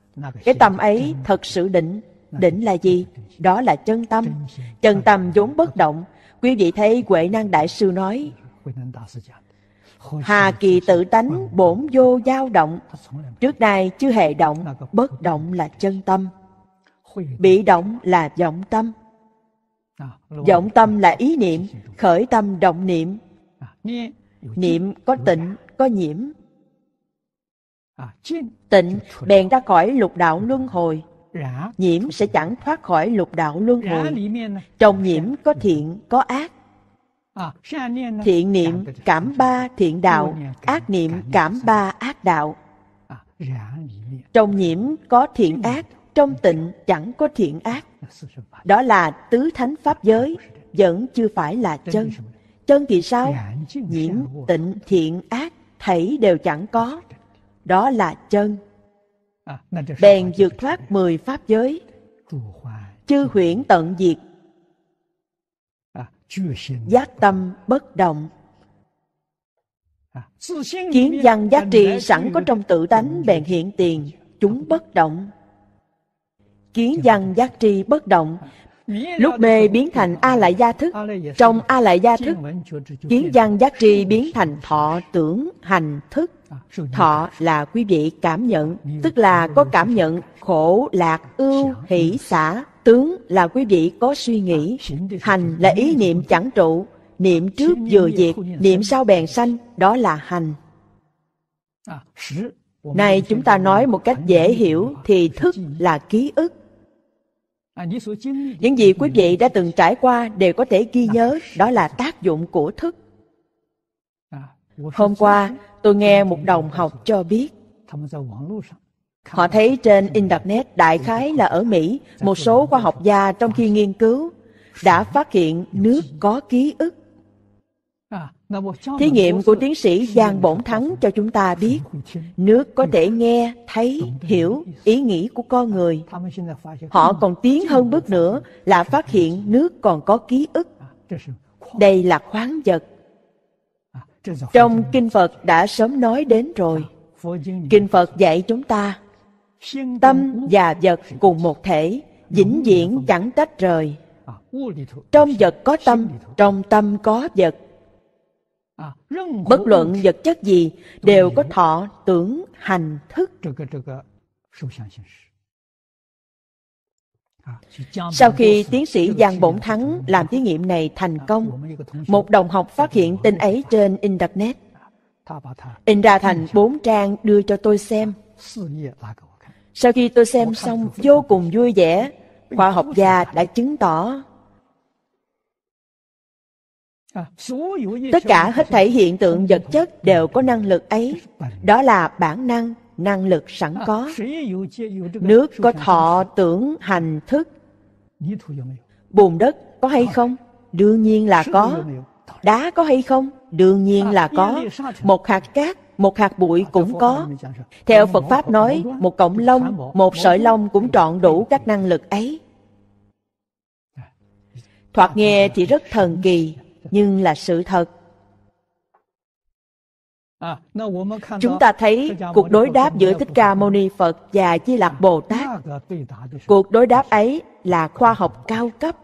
cái tâm ấy thật sự định định là gì đó là chân tâm chân tâm vốn bất động quý vị thấy huệ năng đại sư nói hà kỳ tự tánh bổn vô dao động trước nay chưa hề động bất động là chân tâm bị động là vọng tâm à, vọng tâm là ý niệm khởi tâm động niệm à, niệm có tịnh có nhiễm à, tịnh bèn ra khỏi lục đạo à. luân hồi nhiễm sẽ chẳng thoát khỏi lục đạo luân hồi trong nhiễm có thiện có ác thiện niệm cảm ba thiện đạo ác niệm cảm ba ác đạo trong nhiễm có thiện ác trong tịnh chẳng có thiện ác đó là tứ thánh pháp giới vẫn chưa phải là chân Chân thì sao? Dạ, Nhiễm tịnh thiện ác thảy đều chẳng có. Đó là chân. À, bèn vượt thoát mười pháp giới. Chư huyễn tận diệt. À, giác tâm bất động. À, Kiến văn giá trị sẵn có trong tự tánh bèn hiện tiền, chúng bất động. Kiến văn giác tri bất động Lúc mê biến thành A Lại Gia Thức Trong A Lại Gia Thức Kiến văn giác tri biến thành thọ tưởng hành thức Thọ là quý vị cảm nhận Tức là có cảm nhận khổ, lạc, ưu, hỷ, xả Tướng là quý vị có suy nghĩ Hành là ý niệm chẳng trụ Niệm trước vừa diệt, niệm sau bèn sanh Đó là hành Này chúng ta nói một cách dễ hiểu Thì thức là ký ức À, Những gì quý vị đã từng trải qua đều có thể ghi à. nhớ, đó là tác dụng của thức. À, Hôm qua, tôi nghe một đồng học cho biết, họ thấy trên Internet đại khái là ở Mỹ, một số khoa học gia trong khi nghiên cứu đã phát hiện nước có ký ức. Thí nghiệm của tiến sĩ Giang Bổn Thắng cho chúng ta biết nước có thể nghe, thấy, hiểu ý nghĩ của con người. Họ còn tiến hơn bước nữa là phát hiện nước còn có ký à, ức. Đây là khoáng vật. À, trong Kinh Phật đã sớm nói đến rồi. À, Kinh Phật dạy chúng ta tâm và vật cùng một thể, vĩnh viễn chẳng tách rời. Trong vật có tâm, trong tâm có vật, Ờ, bất luận vật chất gì đều có thọ tưởng hành thức ờ, ờ, sau khi tiến sĩ Giang Bổn Thắng làm thí nghiệm này thành công, một đồng học phát hiện tin ấy trên Internet. In ra thành bốn trang đưa cho tôi xem. Sau khi tôi xem xong vô cùng vui vẻ, khoa học gia đã chứng tỏ À. tất cả hết thảy hiện tượng vật chất đều có năng lực ấy đó là bản năng năng lực sẵn có nước có thọ tưởng hành thức bùn đất có hay không đương nhiên là có đá có hay không đương nhiên là có một hạt cát một hạt bụi cũng có theo phật pháp nói một cọng lông một sợi lông cũng trọn đủ các năng lực ấy thoạt nghe thì rất thần kỳ nhưng là sự thật à, chúng ta thấy cuộc đối đáp giữa thích ca mâu ni phật và di lạc bồ tát cuộc đối đáp ấy là khoa học cao cấp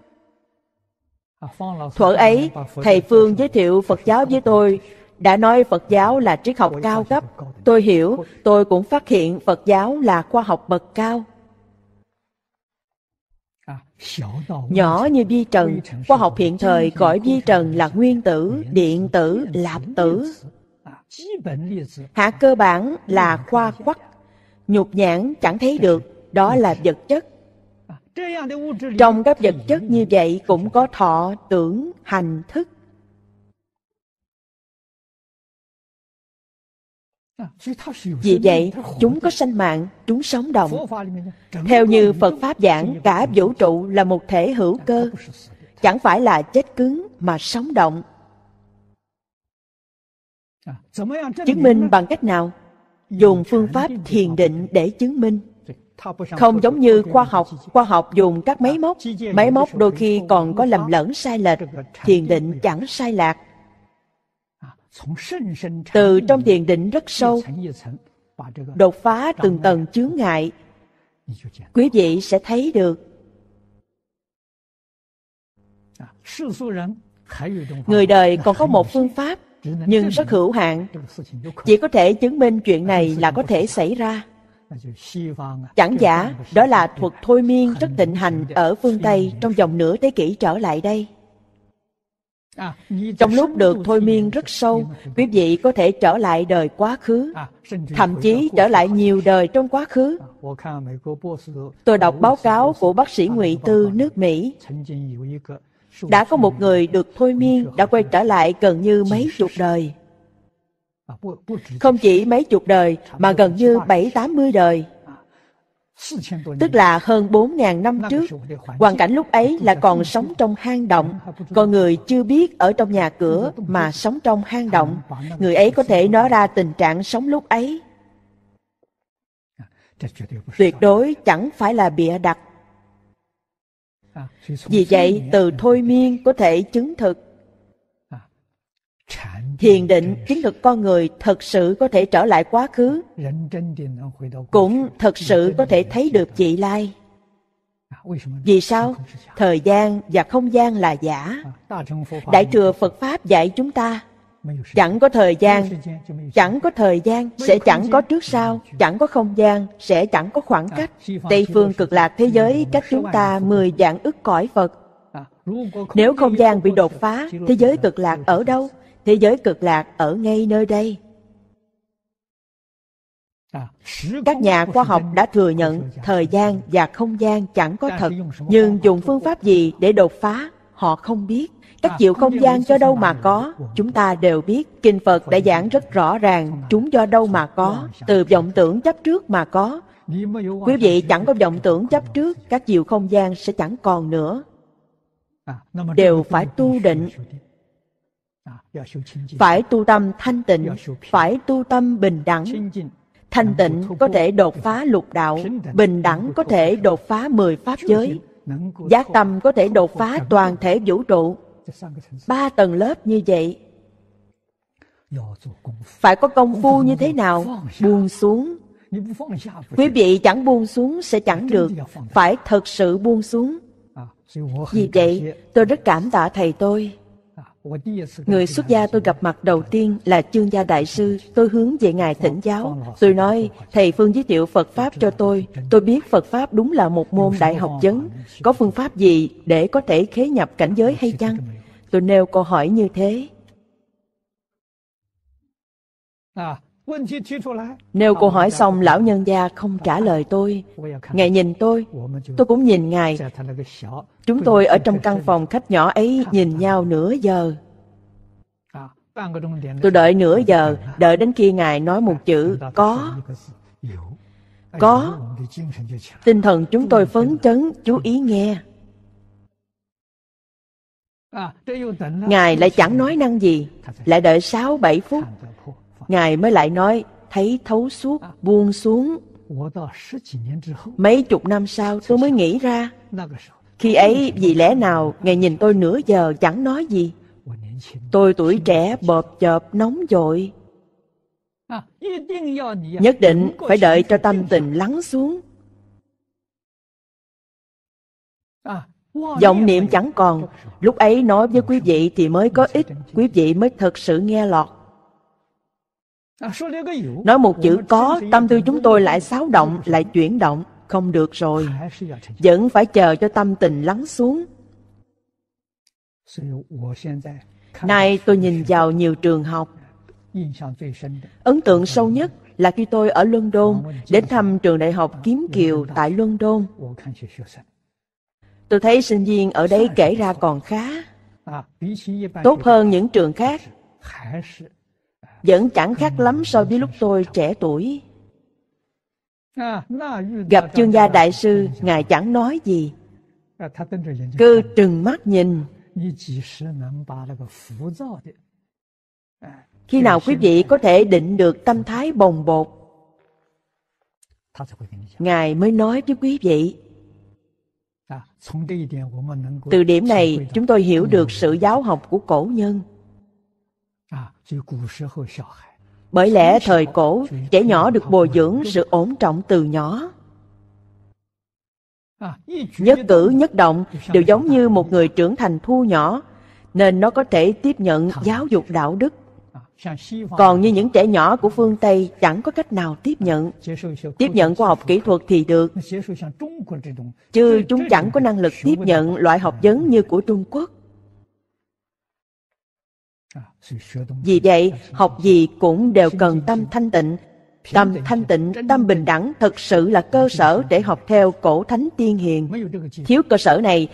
à, thuở ấy thầy phương giới thiệu phật giáo với tôi đã nói phật giáo là triết học cao cấp tôi hiểu tôi cũng phát hiện phật giáo là khoa học bậc cao Nhỏ như vi trần, khoa học hiện thời gọi vi trần là nguyên tử, điện tử, lạp tử. Hạ cơ bản là khoa quắc, nhục nhãn chẳng thấy được, đó là vật chất. Trong các vật chất như vậy cũng có thọ, tưởng, hành, thức. Vì vậy, chúng có sanh mạng, chúng sống động. Theo như Phật Pháp giảng, cả vũ trụ là một thể hữu cơ, chẳng phải là chết cứng mà sống động. Chứng minh bằng cách nào? Dùng phương pháp thiền định để chứng minh. Không giống như khoa học, khoa học dùng các máy móc, máy móc đôi khi còn có lầm lẫn sai lệch, thiền định chẳng sai lạc từ trong thiền định rất sâu đột phá từng tầng chướng ngại quý vị sẽ thấy được người đời còn có một phương pháp nhưng rất hữu hạn chỉ có thể chứng minh chuyện này là có thể xảy ra chẳng giả đó là thuật thôi miên rất thịnh hành ở phương tây trong vòng nửa thế kỷ trở lại đây trong lúc được thôi miên rất sâu quý vị có thể trở lại đời quá khứ thậm chí trở lại nhiều đời trong quá khứ tôi đọc báo cáo của bác sĩ ngụy tư nước mỹ đã có một người được thôi miên đã quay trở lại gần như mấy chục đời không chỉ mấy chục đời mà gần như bảy tám mươi đời Tức là hơn 4.000 năm trước, hoàn cảnh lúc ấy là còn sống trong hang động, con người chưa biết ở trong nhà cửa mà sống trong hang động. Người ấy có thể nói ra tình trạng sống lúc ấy. Tuyệt đối chẳng phải là bịa đặt. À, Vì vậy, từ thôi miên có thể chứng thực Thiền định khiến được con người thật sự có thể trở lại quá khứ, cũng thật sự có thể thấy được vị lai. Vì sao? Thời gian và không gian là giả. Đại thừa Phật Pháp dạy chúng ta chẳng có thời gian chẳng có thời gian sẽ chẳng có trước sau chẳng có không gian sẽ chẳng có khoảng cách tây phương cực lạc thế giới cách chúng ta mười dạng ức cõi phật nếu không gian bị đột phá thế giới cực lạc ở đâu Thế giới cực lạc ở ngay nơi đây. À, các nhà khoa học đã thừa nhận thời gian và không gian chẳng có thật, nhưng dùng phương pháp gì để đột phá, họ không biết. Các chiều à, không gian cho đâu mà có, chúng ta đều biết. Kinh Phật đã giảng rất rõ ràng, chúng do đâu mà có, từ vọng tưởng chấp trước mà có. Quý vị chẳng có vọng tưởng chấp trước, các chiều không gian sẽ chẳng còn nữa. À, đều phải tu định, phải tu tâm thanh tịnh dạ phải tu tâm bình đẳng thanh tịnh có thể đột phá lục đạo bình đẳng có thể đột phá mười pháp giới giác tâm có thể đột phá toàn thể vũ trụ dạ ba tầng lớp như vậy dạ phải có công phu như thế nào buông xuống quý vị chẳng buông xuống sẽ chẳng được phải thật sự buông xuống à, vì vậy tôi rất cảm tạ thầy tôi Người xuất gia tôi gặp mặt đầu tiên là chương gia đại sư, tôi hướng về Ngài thỉnh giáo. Tôi nói, Thầy Phương giới thiệu Phật Pháp cho tôi, tôi biết Phật Pháp đúng là một môn đại học vấn, có phương pháp gì để có thể khế nhập cảnh giới hay chăng? Tôi nêu câu hỏi như thế. Nếu câu hỏi xong lão nhân gia không trả lời tôi, Ngài nhìn tôi, tôi cũng nhìn Ngài. Chúng tôi ở trong căn phòng khách nhỏ ấy nhìn nhau nửa giờ. À, tôi đợi nửa giờ, đợi đến khi Ngài nói một à, chữ có. Có. Tinh thần chúng tôi phấn chấn, chú ý nghe. À, ngài lại chẳng nói năng gì, lại đợi 6-7 phút, Ngài mới lại nói, thấy thấu suốt, à. buông xuống. Mấy chục năm sau tôi mới nghĩ ra, khi ấy vì lẽ nào Ngài nhìn tôi nửa giờ chẳng nói gì. Tôi tuổi trẻ bợp chợp nóng dội. À. Nhất định phải đợi cho tâm tình lắng xuống. À. Giọng niệm chẳng còn, lúc ấy nói với quý vị thì mới có ích, quý vị mới thật sự nghe lọt. À, Nói một chữ có, tâm tư chúng tôi lại xáo động, lại chuyển động, không được rồi. À, Vẫn phải chờ cho tâm tình lắng xuống. Nay tôi nhìn vào nhiều trường học. Ấn tượng sâu nhất là khi tôi ở London đến thăm trường đại học Kiếm Kiều tại London. Tôi thấy sinh viên ở đấy kể ra còn khá. À, Tốt hơn những trường khác vẫn chẳng khác lắm so với lúc tôi trẻ tuổi gặp chương gia đại sư ngài chẳng nói gì cứ trừng mắt nhìn khi nào quý vị có thể định được tâm thái bồng bột ngài mới nói với quý vị từ điểm này chúng tôi hiểu được sự giáo học của cổ nhân À, Bởi lẽ thời cổ, trẻ nhỏ được bồi dưỡng sự ổn trọng từ nhỏ. À, nhất cử nhất động đều giống như một người trưởng thành thu nhỏ, nên nó có thể tiếp nhận giáo dục đạo đức. À, Còn như những trẻ nhỏ của phương Tây chẳng có cách nào tiếp nhận. Tiếp nhận khoa học kỹ thuật thì được, chứ chúng chẳng có năng lực tiếp nhận loại học vấn như của Trung Quốc. Vì vậy, học gì cũng đều cần tâm thanh tịnh. Tâm thanh tịnh, tâm bình đẳng thực sự là cơ sở để học theo cổ thánh tiên hiền. Thiếu cơ sở này,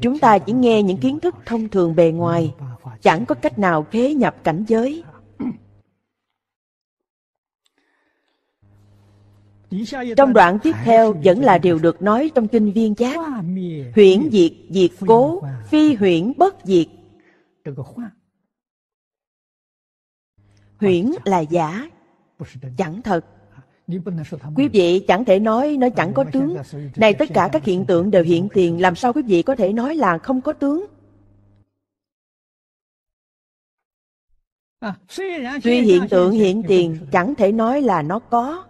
chúng ta chỉ nghe những kiến thức thông thường bề ngoài, chẳng có cách nào kế nhập cảnh giới. Trong đoạn tiếp theo vẫn là điều được nói trong kinh viên giác. Huyễn diệt diệt cố, phi huyễn bất diệt huyễn là giả chẳng thật quý vị chẳng thể nói nó chẳng có tướng này tất cả các hiện tượng đều hiện tiền làm sao quý vị có thể nói là không có tướng tuy hiện tượng hiện tiền chẳng thể nói là nó có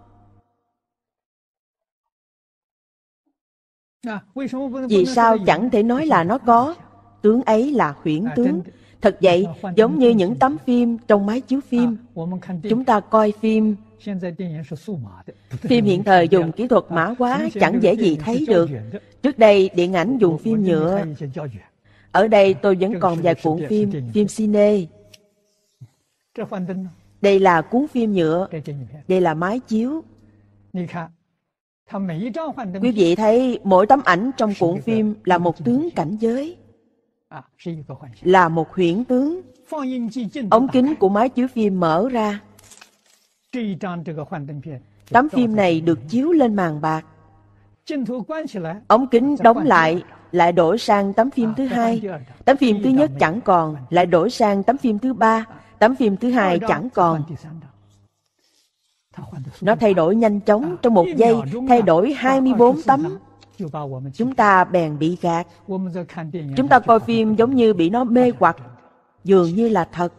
vì sao chẳng thể nói là nó có tướng ấy là huyễn tướng Thật vậy, giống như những tấm phim trong máy chiếu phim. Chúng ta coi phim Phim hiện thời dùng kỹ thuật mã hóa chẳng dễ gì thấy được. Trước đây, điện ảnh dùng phim nhựa. Ở đây tôi vẫn còn vài cuộn phim, phim cine. Đây là cuốn phim nhựa, đây là máy chiếu. Quý vị thấy mỗi tấm ảnh trong cuộn phim là một tướng cảnh giới. À, là một huyễn tướng. Ống kính của máy chiếu phim mở ra. Tấm phim này được chiếu lên màn bạc. Ống kính đóng lại, lại đổi sang tấm phim à, thứ hai. Tấm phim thứ nhất chẳng còn, lại đổi sang tấm phim thứ ba. À. Tấm phim thứ hai chẳng còn. Nó thay đổi nhanh chóng trong một giây, thay đổi 24 tấm chúng ta bèn bị gạt chúng ta coi phim giống như bị nó mê hoặc dường như là thật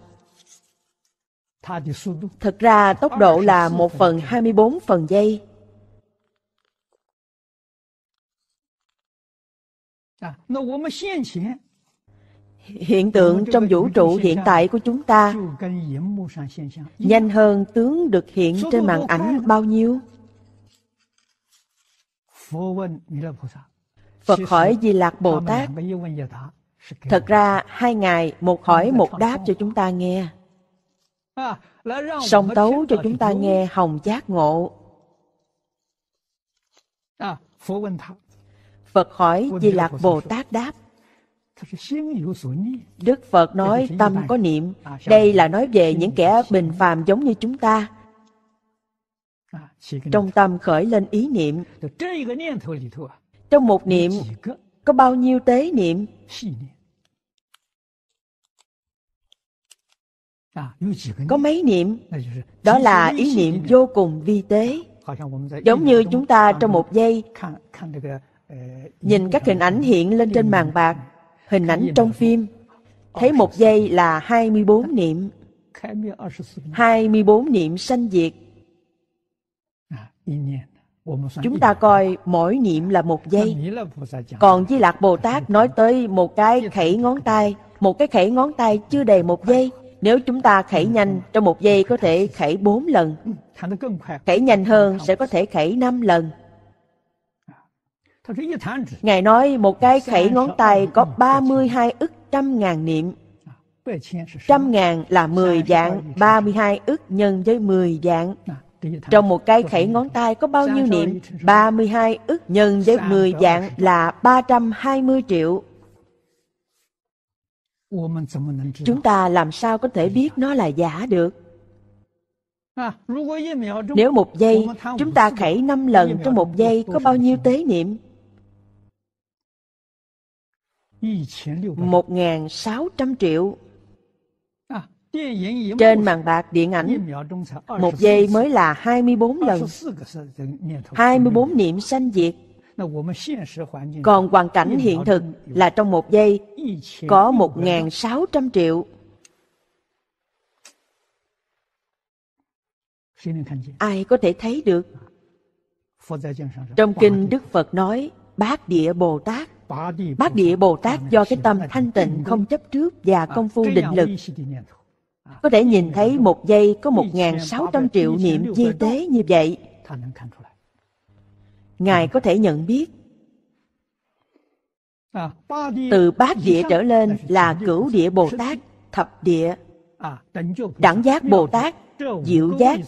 thật ra tốc độ là một phần hai mươi bốn phần giây hiện tượng trong vũ trụ hiện tại của chúng ta nhanh hơn tướng được hiện trên màn ảnh bao nhiêu Phật hỏi Di Lạc Bồ Tát Thật ra hai ngài một hỏi một đáp cho chúng ta nghe à, Sông tấu cho chúng ta nghe hồng giác ngộ à, Phật hỏi Di Lạc Bồ Tát đáp Đức Phật nói tâm có niệm à, Đây là nói về những kẻ bình phàm giống như chúng ta trong tâm khởi lên ý niệm. Trong một niệm có bao nhiêu tế niệm? Có mấy niệm? Đó là ý niệm vô cùng vi tế. Giống như chúng ta trong một giây nhìn các hình ảnh hiện lên trên màn bạc, hình ảnh trong phim, thấy một giây là 24 niệm. 24 niệm sanh diệt Chúng ta coi mỗi niệm là một giây Còn Di Lạc Bồ Tát nói tới một cái khẩy ngón tay Một cái khẩy ngón tay chưa đầy một giây Nếu chúng ta khẩy nhanh trong một giây có thể khẩy bốn lần Khẩy nhanh hơn sẽ có thể khẩy năm lần Ngài nói một cái khẩy ngón tay có ba mươi hai ức trăm ngàn niệm à, Trăm ngàn là mười dạng ba mươi hai ức nhân với mười dạng à, trong một cái khẩy ngón tay có bao nhiêu niệm? 32 ức nhân với 10 dạng là 320 triệu. Chúng ta làm sao có thể biết nó là giả được? Nếu một giây chúng ta khẩy 5 lần trong một giây có bao nhiêu tế niệm? 1.600 triệu. Trên màn bạc điện ảnh, một giây mới là 24 lần, 24 niệm sanh diệt. Còn hoàn cảnh hiện thực là trong một giây có 1.600 triệu. Ai có thể thấy được? Trong kinh Đức Phật nói, Bát Địa Bồ Tát Bát Địa Bồ Tát do cái tâm thanh tịnh không chấp trước và công phu định lực có thể nhìn thấy một giây có một ngàn sáu trăm triệu niệm di tế như vậy. Ngài có thể nhận biết từ bát địa trở lên là cửu địa Bồ Tát, thập địa, đẳng giác Bồ Tát, diệu giác.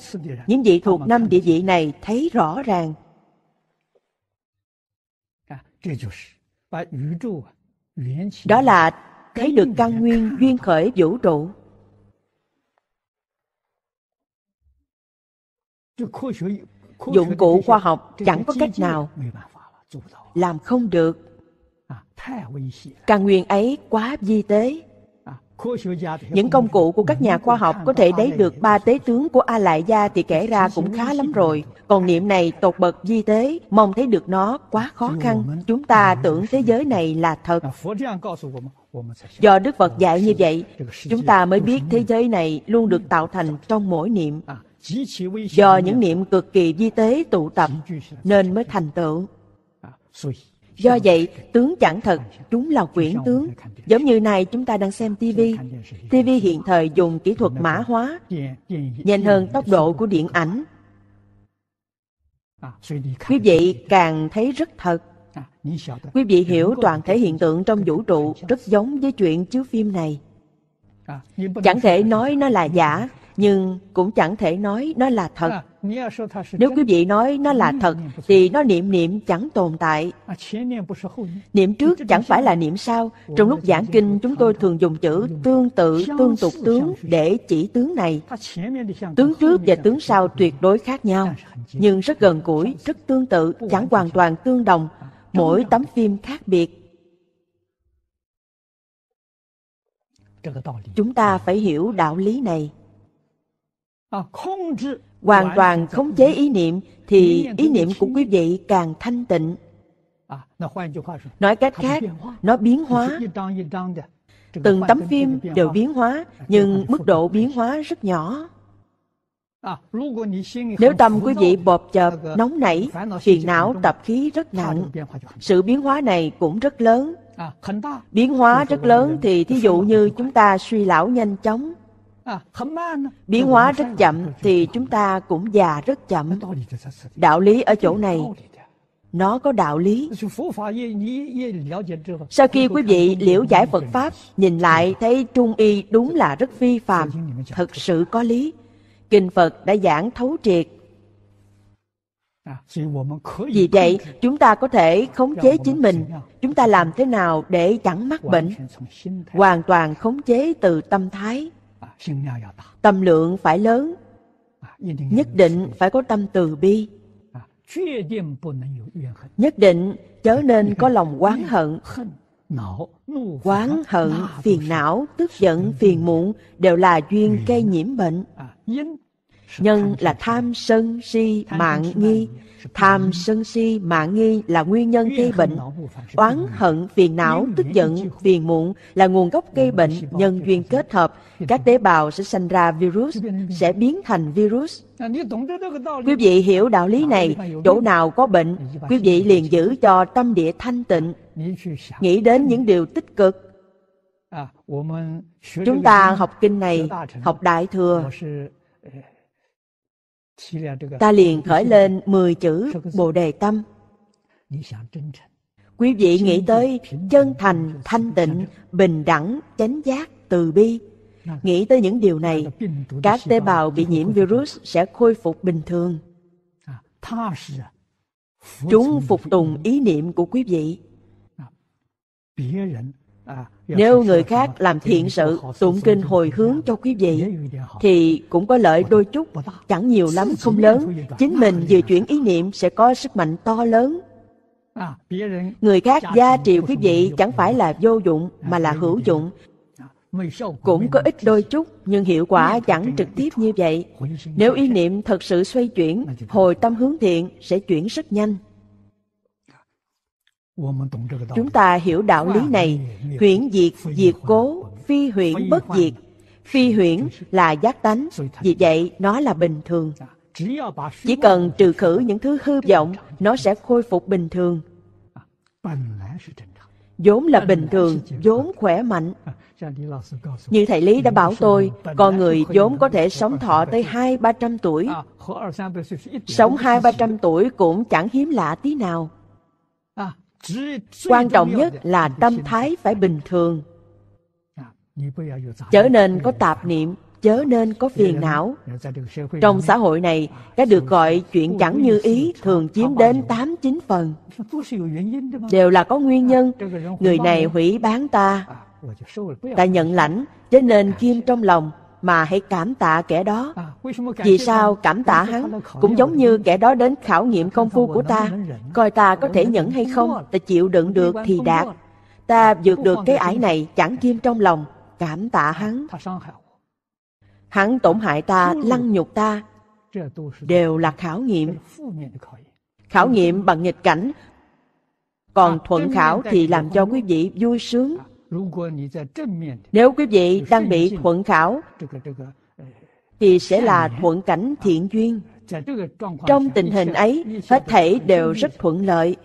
Những vị thuộc năm địa vị này thấy rõ ràng. Đó là thấy được căn nguyên duyên khởi vũ trụ dụng cụ khoa học chẳng có cách nào làm không được càng nguyên ấy quá di tế à, những công cụ của các nhà khoa học có thể đấy được ba tế tướng của a lại gia thì kể ra cũng khá lắm rồi còn niệm này tột bậc di tế mong thấy được nó quá khó khăn chúng ta tưởng thế giới này là thật à, do đức phật dạy như vậy chúng ta mới biết thế giới này luôn được tạo thành trong mỗi niệm à, do những niệm cực kỳ vi tế tụ tập nên mới thành tựu à, do vậy tướng chẳng thật chúng là quyển tướng giống như này chúng ta đang xem tv tv hiện thời dùng kỹ thuật mã hóa nhanh hơn tốc độ của điện ảnh à, quý vị càng thấy rất thật à, quý vị hiểu toàn thể hiện tượng trong vũ trụ rất giống với chuyện chiếu phim này chẳng thể nói nó là giả nhưng cũng chẳng thể nói nó là thật. Nếu quý vị nói nó là thật, thì nó niệm niệm chẳng tồn tại. Niệm trước chẳng phải là niệm sau. Trong lúc giảng kinh, chúng tôi thường dùng chữ tương tự, tương tục tướng để chỉ tướng này. Tướng trước và tướng sau tuyệt đối khác nhau, nhưng rất gần gũi, rất tương tự, chẳng hoàn toàn tương đồng. Mỗi tấm phim khác biệt. Chúng ta phải hiểu đạo lý này. Ờ, hoàn toàn khống chế ý niệm thì ý niệm của quý vị càng thanh tịnh à, nói cách khác nó biến hóa từng tấm phim đều biến hóa à, nhưng mức độ biến hóa rất nhỏ à, nếu tâm quý vị bột chợp ờ, nóng nảy phiền não tập khí rất nặng sự biến hóa này cũng rất lớn biến hóa rất lớn thì thí dụ như chúng ta suy lão nhanh chóng Biến hóa rất chậm thì chúng ta cũng già rất chậm. Đạo lý ở chỗ này, nó có đạo lý. Sau khi quý vị liễu giải Phật Pháp, nhìn lại thấy Trung Y đúng là rất phi phàm, thật sự có lý. Kinh Phật đã giảng thấu triệt. Vì vậy, chúng ta có thể khống chế chính mình. Chúng ta làm thế nào để chẳng mắc bệnh? Hoàn toàn khống chế từ tâm thái tâm lượng phải lớn à, nhất định phải có tâm từ bi à, nhất định chớ nên có lòng oán hận Quán hận, phiền não, tức giận, phiền muộn đều là duyên gây nhiễm bệnh. À, nhân là tham sân si mạng nghi tham sân si mạng nghi là nguyên nhân gây bệnh oán hận phiền não tức giận phiền muộn là nguồn gốc gây bệnh nhân duyên kết hợp các tế bào sẽ sinh ra virus sẽ biến thành virus à, quý vị hiểu đạo lý này chỗ nào có bệnh quý vị liền giữ cho tâm địa thanh tịnh nghĩ đến những điều tích cực à, chúng ta học kinh này học đại thừa ta liền khởi lên mười chữ Bồ Đề Tâm. Quý vị nghĩ tới chân thành, thanh tịnh, bình đẳng, chánh giác, từ bi. Nghĩ tới những điều này, các tế bào bị nhiễm virus sẽ khôi phục bình thường. À, Chúng phục tùng ý niệm của quý vị. À, nếu người khác làm thiện sự Tụng kinh hồi hướng cho quý vị Thì cũng có lợi đôi chút Chẳng nhiều lắm không lớn Chính mình vừa chuyển ý niệm Sẽ có sức mạnh to lớn à, Người khác gia triệu à, à, quý vị Chẳng phải là vô dụng Mà là hữu dụng cũng có ít đôi chút nhưng hiệu quả chẳng trực tiếp như vậy nếu ý niệm thật sự xoay chuyển hồi tâm hướng thiện sẽ chuyển rất nhanh Chúng ta hiểu đạo lý này, huyễn diệt, diệt cố, phi huyễn bất diệt. Phi huyễn là giác tánh, vì vậy nó là bình thường. Chỉ cần trừ khử những thứ hư vọng, nó sẽ khôi phục bình thường. vốn là bình thường, vốn khỏe mạnh. À, Như thầy Lý đã bảo tôi, con người vốn có thể sống thọ tới hai ba trăm à, tuổi. Sống hai ba trăm tuổi cũng chẳng hiếm lạ tí nào quan trọng nhất là tâm thái phải bình thường chớ nên có tạp niệm chớ nên có phiền não trong xã hội này cái được gọi chuyện chẳng như ý thường chiếm đến tám chín phần đều là có nguyên nhân người này hủy bán ta ta nhận lãnh cho nên kim trong lòng mà hãy cảm tạ kẻ đó. À, Vì sao cảm tạ hắn? Cũng giống như kẻ đó đến khảo nghiệm công phu của ta, coi ta có thể nhẫn hay không, ta chịu đựng được thì đạt. Ta vượt được cái ải này chẳng kim trong lòng, cảm tạ à, hắn. Hắn tổn hại ta, lăng nhục ta, đều là khảo nghiệm. Khảo nghiệm bằng nghịch cảnh, còn à, thuận khảo thì làm cho quý vị vui sướng, nếu quý vị đang bị thuận khảo, thì sẽ là thuận cảnh thiện duyên. Trong tình hình ấy, hết thể đều rất thuận lợi.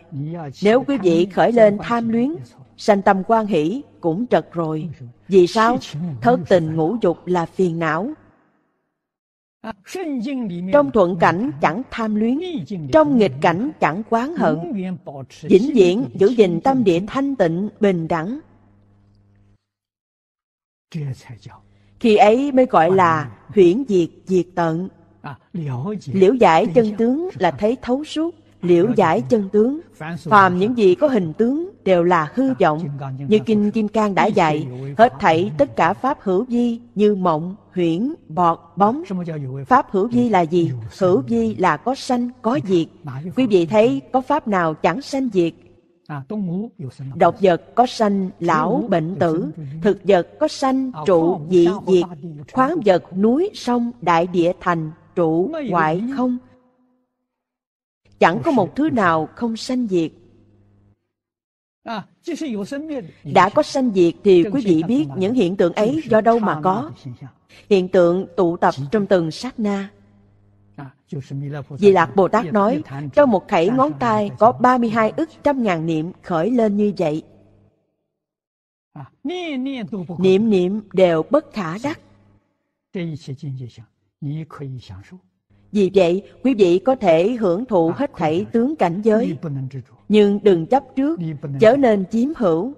Nếu quý vị khởi lên tham luyến, sanh tâm quan hỷ cũng trật rồi. Vì sao? Thất tình ngũ dục là phiền não. Trong thuận cảnh chẳng tham luyến, trong nghịch cảnh chẳng quán hận. Vĩnh viễn giữ gìn tâm địa thanh tịnh, bình đẳng, khi ấy mới gọi là huyễn diệt diệt tận. À, liễu giải chân tướng là thấy thấu suốt, liễu giải chân tướng. Phàm những gì có hình tướng đều là hư à, vọng, như Kinh Kim Cang đã dạy, hết thảy tất cả pháp hữu vi như mộng, huyễn, bọt, bóng. Pháp hữu vi là gì? Hữu vi là có sanh, có diệt. Quý vị thấy có pháp nào chẳng sanh diệt, À, Độc vật có sanh lão bệnh tử, thực vật có sanh à, trụ dị diệt, khoáng vật núi sông đại địa thành trụ ngoại không. Chẳng có một thứ nào không sanh diệt. À, Đã có sanh diệt thì quý vị biết những hiện tượng ấy do đâu mà có. Hiện tượng tụ tập trong từng sát na. Vì Lạc Bồ Tát nói, trong một khẩy ngón tay có 32 ức trăm ngàn niệm khởi lên như vậy. À, niệm niệm đều bất khả đắc. Vì vậy, quý vị có thể hưởng thụ hết thảy tướng cảnh giới, nhưng đừng chấp trước, chớ nên chiếm hữu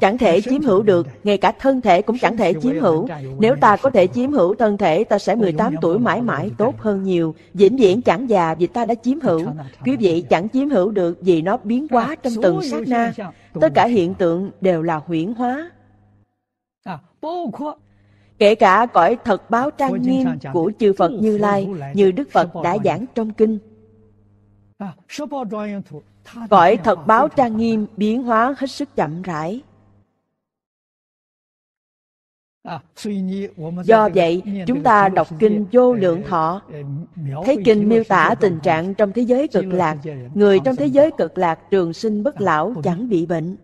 chẳng thể chiếm hữu được, ngay cả thân thể cũng chẳng thể chiếm hữu. Nếu ta có thể chiếm hữu thân thể, ta sẽ 18 tuổi mãi mãi tốt hơn nhiều. Vĩnh viễn chẳng già vì ta đã chiếm hữu. Quý vị chẳng chiếm hữu được vì nó biến à, hóa trong từng sát na. Tất cả hiện tượng đều là huyễn hóa. À, Kể cả cõi thật báo trang nghiêm của chư Phật Như Lai, như Đức Phật đã giảng trong kinh. À, cõi thật báo trang nghiêm biến hóa hết sức chậm rãi do vậy chúng ta đọc kinh vô lượng thọ thấy kinh miêu tả tình trạng trong thế giới cực lạc người trong thế giới cực lạc trường sinh bất lão chẳng bị bệnh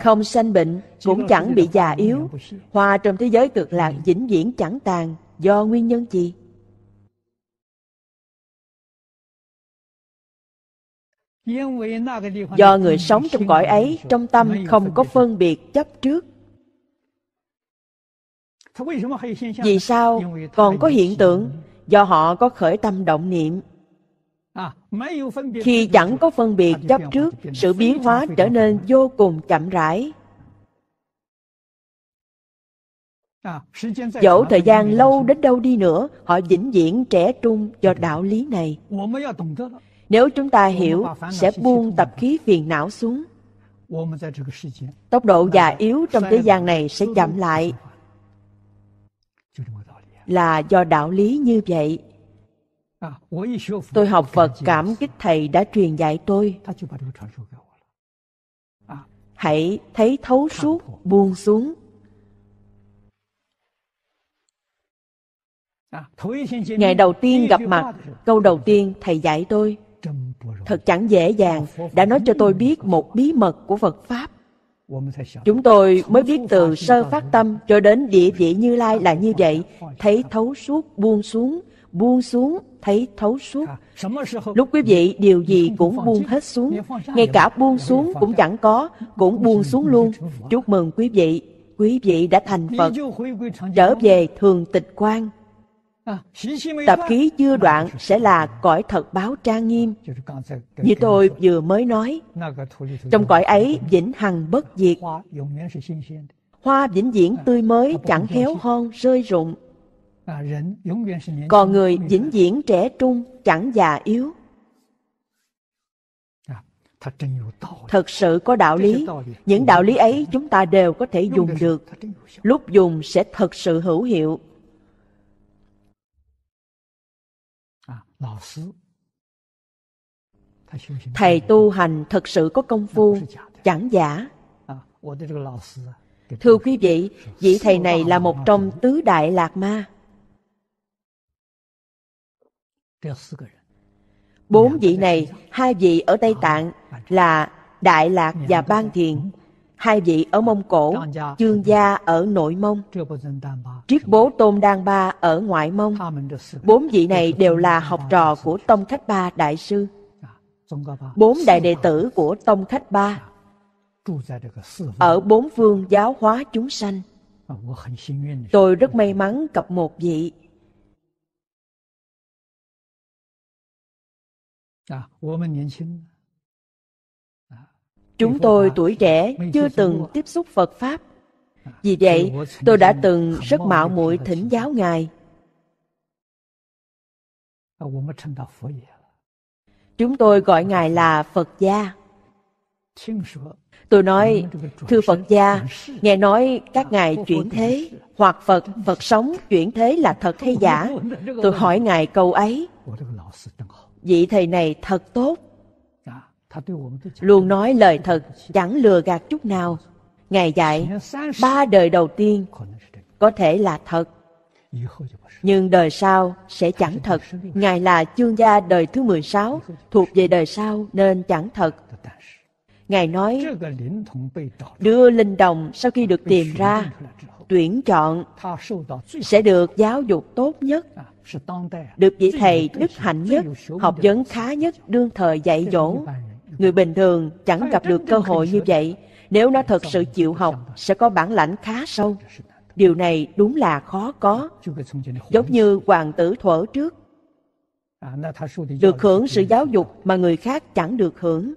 không sanh bệnh cũng chẳng bị già yếu hoa trong thế giới cực lạc vĩnh viễn chẳng tàn do nguyên nhân gì do người sống trong cõi ấy trong tâm không có phân biệt chấp trước vì sao còn có hiện tượng do họ có khởi tâm động niệm à, khi chẳng có phân biệt chấp trước sự biến hóa trở nên vô cùng chậm rãi à, dẫu thời gian lâu đến đâu đi nữa họ vĩnh viễn trẻ trung do đạo lý này nếu chúng ta hiểu sẽ buông tập khí phiền não xuống tốc độ già yếu trong thế gian này sẽ chậm lại là do đạo lý như vậy tôi học phật cảm kích thầy đã truyền dạy tôi hãy thấy thấu suốt buông xuống à, ngày đầu tiên gặp mặt câu đầu tiên thầy dạy tôi Thật chẳng dễ dàng đã nói cho tôi biết một bí mật của Phật Pháp. Chúng tôi mới biết từ sơ phát tâm cho đến địa vị Như Lai là như vậy, thấy thấu suốt buông xuống, buông xuống thấy thấu suốt. Lúc quý vị điều gì cũng buông hết xuống, ngay cả buông xuống cũng chẳng có, cũng buông xuống luôn. Chúc mừng quý vị, quý vị đã thành Phật, trở về thường tịch quan. Ờ. Tập khí chưa đoạn sẽ là cõi thật báo trang nghiêm. Như tôi vừa mới nói, trong cõi ấy vĩnh hằng bất diệt. Hoa vĩnh viễn tươi mới chẳng héo hon rơi rụng. Còn người vĩnh viễn trẻ trung chẳng già yếu. Thật sự có đạo lý. Những đạo lý ấy chúng ta đều có thể dùng được. Lúc dùng sẽ thật sự hữu hiệu thầy tu hành thật sự có công phu chẳng giả à, thưa quý vị vị thầy này là một trong tứ đại lạc ma bốn vị này hai vị ở tây tạng là đại lạc và ban thiền hai vị ở Mông Cổ, chương gia ở Nội Mông, triết bố Tôn Đan Ba ở Ngoại Mông. Bốn vị này đều là học trò của Tông Khách Ba Đại Sư. Bốn đại đệ tử của Tông Khách Ba ở bốn phương giáo hóa chúng sanh. Tôi rất may mắn gặp một vị. À, Chúng tôi tuổi trẻ chưa từng tiếp xúc Phật Pháp. Vì vậy, tôi đã từng rất mạo muội thỉnh giáo Ngài. Chúng tôi gọi Ngài là Phật gia. Tôi nói, thưa Phật gia, nghe nói các ngài chuyển thế, hoặc Phật, Phật sống, chuyển thế là thật hay giả? Tôi hỏi ngài câu ấy. Vị thầy này thật tốt luôn nói lời thật chẳng lừa gạt chút nào ngài dạy ba đời đầu tiên có thể là thật nhưng đời sau sẽ chẳng thật ngài là chương gia đời thứ 16 thuộc về đời sau nên chẳng thật ngài nói đưa linh đồng sau khi được tìm ra tuyển chọn sẽ được giáo dục tốt nhất à, được vị thầy đức hạnh nhất học vấn khá nhất đương thời dạy dỗ Người bình thường chẳng gặp được cơ hội như vậy. Nếu nó thật sự chịu học, sẽ có bản lãnh khá sâu. Điều này đúng là khó có, giống như hoàng tử thuở trước. Được hưởng sự giáo dục mà người khác chẳng được hưởng.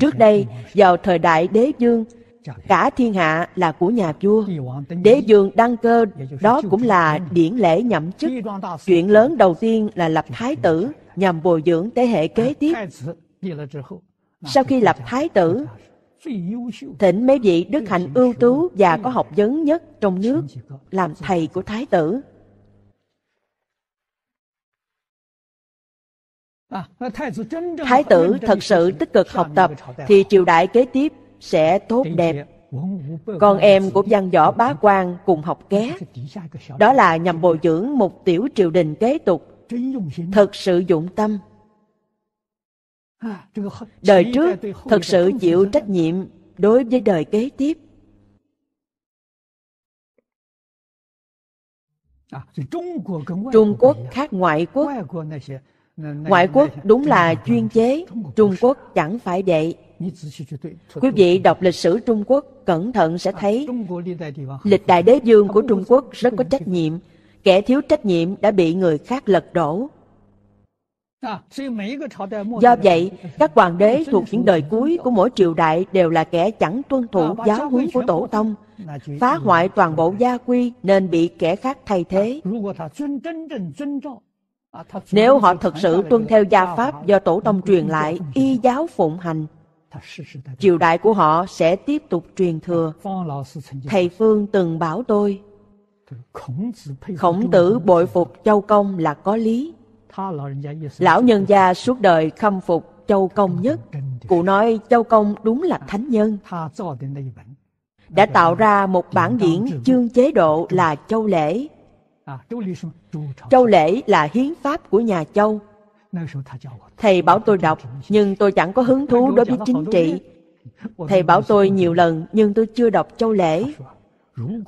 Trước đây, vào thời đại đế dương, cả thiên hạ là của nhà vua đế dương đăng cơ đó cũng là điển lễ nhậm chức chuyện lớn đầu tiên là lập thái tử nhằm bồi dưỡng thế hệ kế tiếp. Sau khi lập thái tử, thỉnh mấy vị đức hạnh ưu tú và có học vấn nhất trong nước làm thầy của thái tử. Thái tử thật sự tích cực học tập thì triều đại kế tiếp sẽ tốt đẹp. Con em của văn võ bá quan cùng học ké. Đó là nhằm bồi dưỡng một tiểu triều đình kế tục thật sự dụng tâm đời trước thật sự chịu trách nhiệm đối với đời kế tiếp trung quốc khác ngoại quốc ngoại quốc đúng là chuyên chế trung quốc chẳng phải vậy quý vị đọc lịch sử trung quốc cẩn thận sẽ thấy lịch đại đế vương của trung quốc rất có trách nhiệm kẻ thiếu trách nhiệm đã bị người khác lật đổ. À, do vậy, các hoàng đế thuộc những đời cuối của mỗi triều đại đều là kẻ chẳng tuân thủ à, giáo huấn của tổ tông, phá hoại toàn bộ gia quy nên bị kẻ khác thay thế. À, Nếu họ thực sự tuân theo gia pháp do tổ tông truyền lại, y giáo phụng hành, triều đại của họ sẽ tiếp tục truyền thừa. Thầy Phương từng bảo tôi, Khổng tử bội phục Châu Công là có lý. Lão nhân gia suốt đời khâm phục Châu Công nhất. Cụ nói Châu Công đúng là thánh nhân. Đã tạo ra một bản điển chương chế độ là Châu Lễ. À, Châu Lễ là hiến pháp của nhà Châu. Thầy bảo tôi đọc, nhưng tôi chẳng có hứng thú đối với chính trị. Thầy bảo tôi nhiều lần, nhưng tôi chưa đọc Châu Lễ.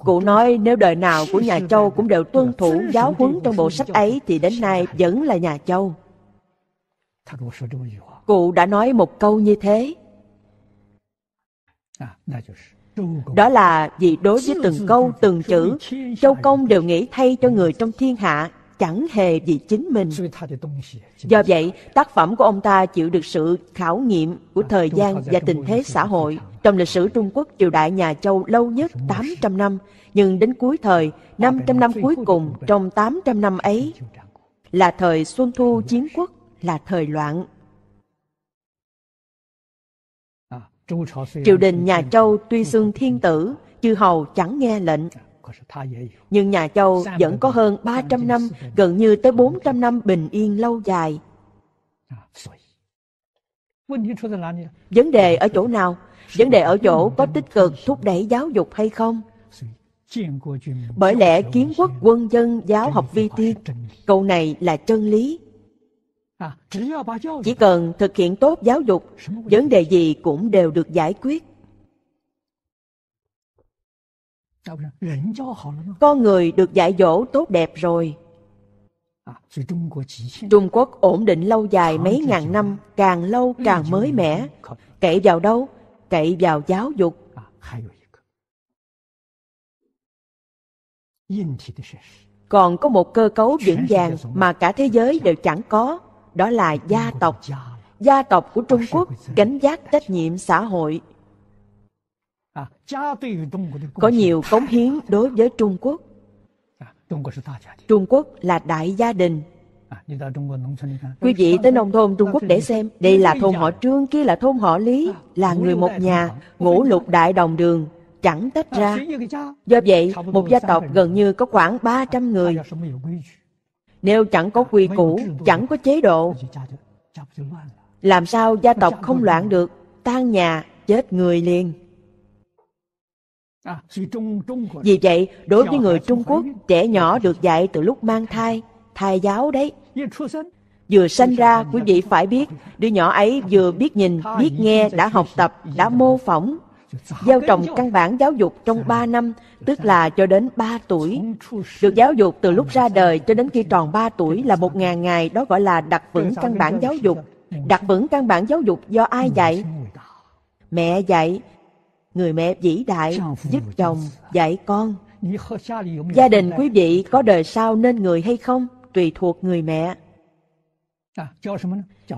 Cụ nói nếu đời nào của nhà Châu cũng đều tuân thủ giáo huấn trong bộ sách ấy thì đến nay vẫn là nhà Châu. Cụ đã nói một câu như thế. À, Đó là vì đối với từng câu, từng chữ, Châu Công đều nghĩ thay cho người trong thiên hạ chẳng hề vì chính mình. Do vậy, tác phẩm của ông ta chịu được sự khảo nghiệm của à, thời gian và tình thế xã hội. Trong lịch sử Trung Quốc, triều đại nhà Châu lâu nhất 800 năm, nhưng đến cuối thời, 500 năm cuối cùng trong 800 năm ấy là thời Xuân Thu Chiến Quốc, là thời loạn. À, triều đình nhà Châu tuy xương thiên tử, chư hầu chẳng nghe lệnh, dạ. Nhưng nhà Châu vẫn có hơn 300 năm, gần như tới 400 năm bình yên lâu dài. À, vấn đề ở chỗ nào? Vấn đề ở chỗ có tích cực thúc đẩy giáo dục hay không? Bởi lẽ kiến quốc quân dân giáo học vi tiên, câu này là chân lý. À, chỉ cần thực hiện tốt giáo dục, vấn đề gì cũng đều được giải quyết. Con người được dạy dỗ tốt đẹp rồi. À, Trung Quốc ổn định lâu dài mấy ngàn năm, càng lâu càng mới mẻ. Cậy vào đâu? Cậy vào giáo dục. À, Còn có một cơ cấu vững vàng mà cả thế giới đều chẳng có, đó là gia tộc. Gia tộc của Trung Quốc gánh vác trách nhiệm xã hội có nhiều cống hiến đối với Trung Quốc. Trung Quốc là đại gia đình. Quý vị tới nông thôn Trung Quốc để xem, đây là thôn họ Trương, kia là thôn họ Lý, à, là người một nhà, ngũ lục đại đồng đường, chẳng tách à, ra. Do vậy, một gia tộc gần như có khoảng 300 người. Nếu chẳng có à, quy củ, chẳng có chế độ, làm sao gia tộc không loạn được, tan nhà, chết người liền. À. Vì vậy, đối với người Trung Quốc, trẻ nhỏ được dạy từ lúc mang thai, thai giáo đấy. Vừa sanh ra, quý vị phải biết, đứa nhỏ ấy vừa biết nhìn, biết nghe, đã học tập, đã mô phỏng. Gieo trồng căn bản giáo dục trong 3 năm, tức là cho đến 3 tuổi. Được giáo dục từ lúc ra đời cho đến khi tròn 3 tuổi là 1.000 ngày, đó gọi là đặt vững căn bản giáo dục. Đặt vững căn bản giáo dục do ai dạy? Mẹ dạy, người mẹ vĩ đại giúp chồng dạy con gia đình quý vị có đời sau nên người hay không tùy thuộc người mẹ à,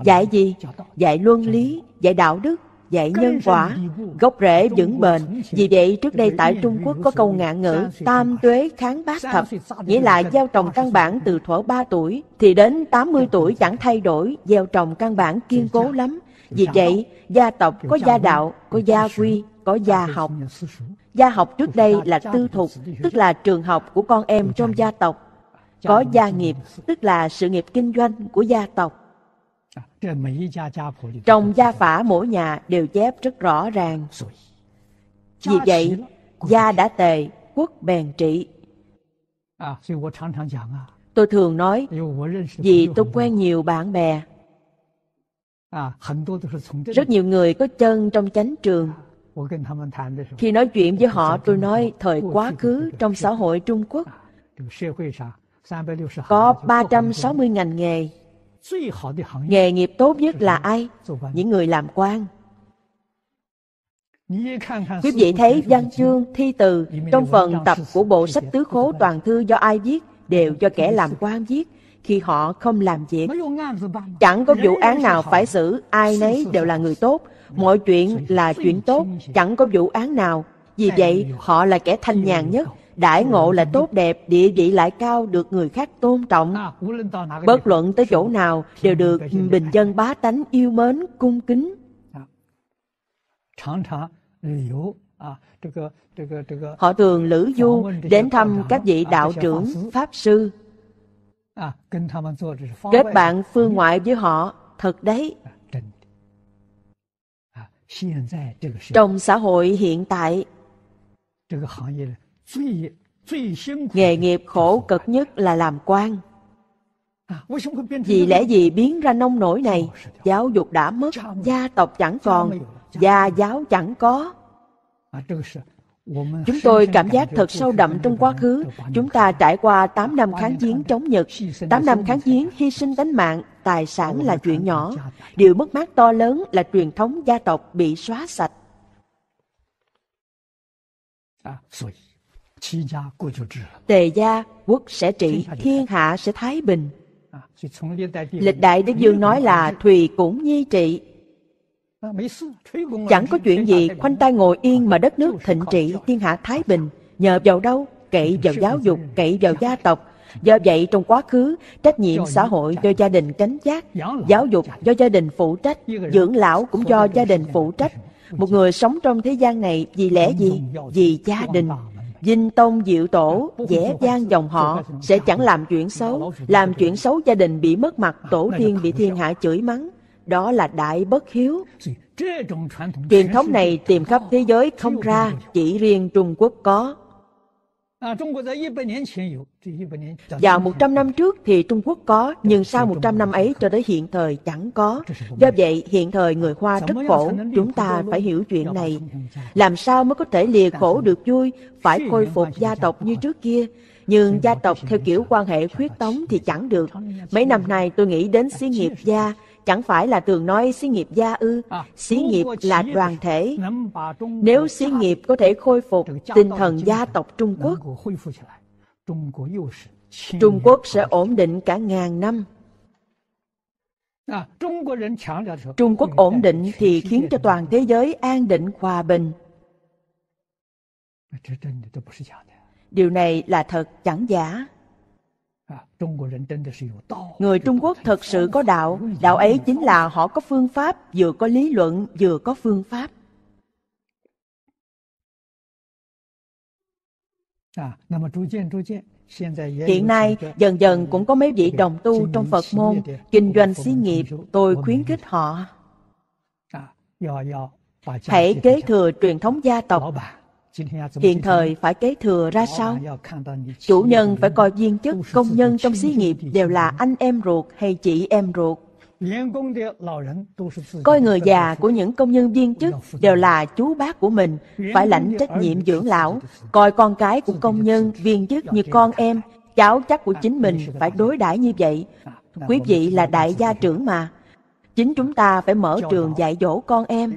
dạy gì dạy luân lý dạy đạo đức dạy nhân quả gốc rễ vững bền vì vậy trước đây tại trung quốc có câu ngạn ngữ tam tuế kháng bát thập nghĩa là gieo trồng căn bản từ thuở 3 tuổi thì đến 80 tuổi chẳng thay đổi gieo trồng căn bản kiên cố lắm vì vậy gia tộc có gia đạo có gia quy có gia học. Gia học trước đây là tư thục, tức là trường học của con em trong gia tộc. Có gia nghiệp, tức là sự nghiệp kinh doanh của gia tộc. À, trong gia phả mỗi nhà đều chép rất rõ ràng. Vì vậy, gia đã tề, quốc bèn trị. À, à? Tôi thường nói, vì tôi quen nhiều bạn bè. Rất nhiều người có chân trong chánh trường khi nói chuyện với họ, tôi nói thời quá khứ trong xã hội Trung Quốc có 360 ngành nghề. Nghề nghiệp tốt nhất là ai? Những người làm quan. Quý vị thấy văn chương, thi từ trong phần tập của bộ sách tứ khố toàn thư do ai viết đều do kẻ làm quan viết khi họ không làm việc. Chẳng có vụ án nào phải xử, ai nấy đều là người tốt mọi chuyện là chuyện tốt, chẳng có vụ án nào. Vì vậy, họ là kẻ thanh nhàn nhất, đãi ngộ là tốt đẹp, địa vị lại cao, được người khác tôn trọng. À, Bất luận tới chỗ nào, đều được bình dân bá tánh yêu mến, cung kính. À, à, họ thường lữ du đến thăm các vị đạo trưởng, pháp sư. Kết bạn phương ngoại với họ, thật đấy. Trong xã hội hiện tại, nghề nghiệp khổ cực nhất là làm quan. Vì lẽ gì biến ra nông nổi này, giáo dục đã mất, gia tộc chẳng còn, gia giáo chẳng có. Chúng tôi cảm giác thật sâu đậm trong quá khứ. Chúng ta trải qua 8 năm kháng chiến chống Nhật. 8 năm kháng chiến hy sinh đánh mạng, tài sản là chuyện nhỏ. Điều mất mát to lớn là truyền thống gia tộc bị xóa sạch. Tề gia, quốc sẽ trị, thiên hạ sẽ thái bình. Lịch đại Đức Dương nói là Thùy cũng nhi trị, Ờ, chẳng có chuyện gì khoanh tay ngồi yên ờ, mà đất nước thịnh trị thiên hạ thái bình, nhờ vào đâu? kệ vào giáo dục, kệ vào gia tộc. Do vậy trong quá khứ, trách nhiệm xã hội do gia đình gánh giác, giáo dục do gia đình phụ trách, dưỡng lão cũng do gia đình phụ trách. Một người sống trong thế gian này vì lẽ gì? Vì gia đình. Dinh tông diệu tổ, ờ, dễ gian dòng họ sẽ chẳng làm chuyện xấu, làm chuyện xấu gia đình bị mất mặt, tổ tiên bị thiên hạ chửi mắng, đó là đại bất hiếu truyền thống này tìm khắp thế giới không ra chỉ riêng trung quốc có à, vào 100 năm trước thì Trung Quốc có, nhưng sau 100 năm ấy cho tới hiện thời chẳng có. Do vậy, hiện thời người Hoa rất khổ, chúng ta phải hiểu chuyện này. Làm sao mới có thể lìa khổ được vui, phải khôi phục gia tộc như trước kia. Nhưng gia tộc theo kiểu quan hệ khuyết tống thì chẳng được. Mấy năm nay tôi nghĩ đến xí nghiệp gia, chẳng phải là thường nói xí nghiệp gia ư à, xí nghiệp là đoàn thể nếu xí nghiệp có thể khôi phục tinh thần gia tộc trung quốc trung quốc sẽ ổn định cả ngàn năm à, trung quốc ổn định thì khiến cho toàn thế giới an định hòa bình điều này là thật chẳng giả À, Người Trung Quốc thật sự có đạo, đạo ấy chính là họ có phương pháp, vừa có lý luận, vừa có phương pháp. À, hiện nay, dần dần cũng có mấy vị đồng tu trong Phật môn, kinh doanh xí nghiệp, tôi khuyến khích họ. À, Hãy kế thừa truyền thống gia tộc, hiện thời phải kế thừa ra sao chủ nhân phải coi viên chức công nhân trong xí nghiệp đều là anh em ruột hay chị em ruột coi người già của những công nhân viên chức đều là chú bác của mình phải lãnh trách nhiệm dưỡng lão coi con cái của công nhân viên chức như con em cháu chắc của à, chính mình phải đối đãi như vậy à, quý vị là đại gia trưởng mà chính chúng ta phải mở trường dạy dỗ con em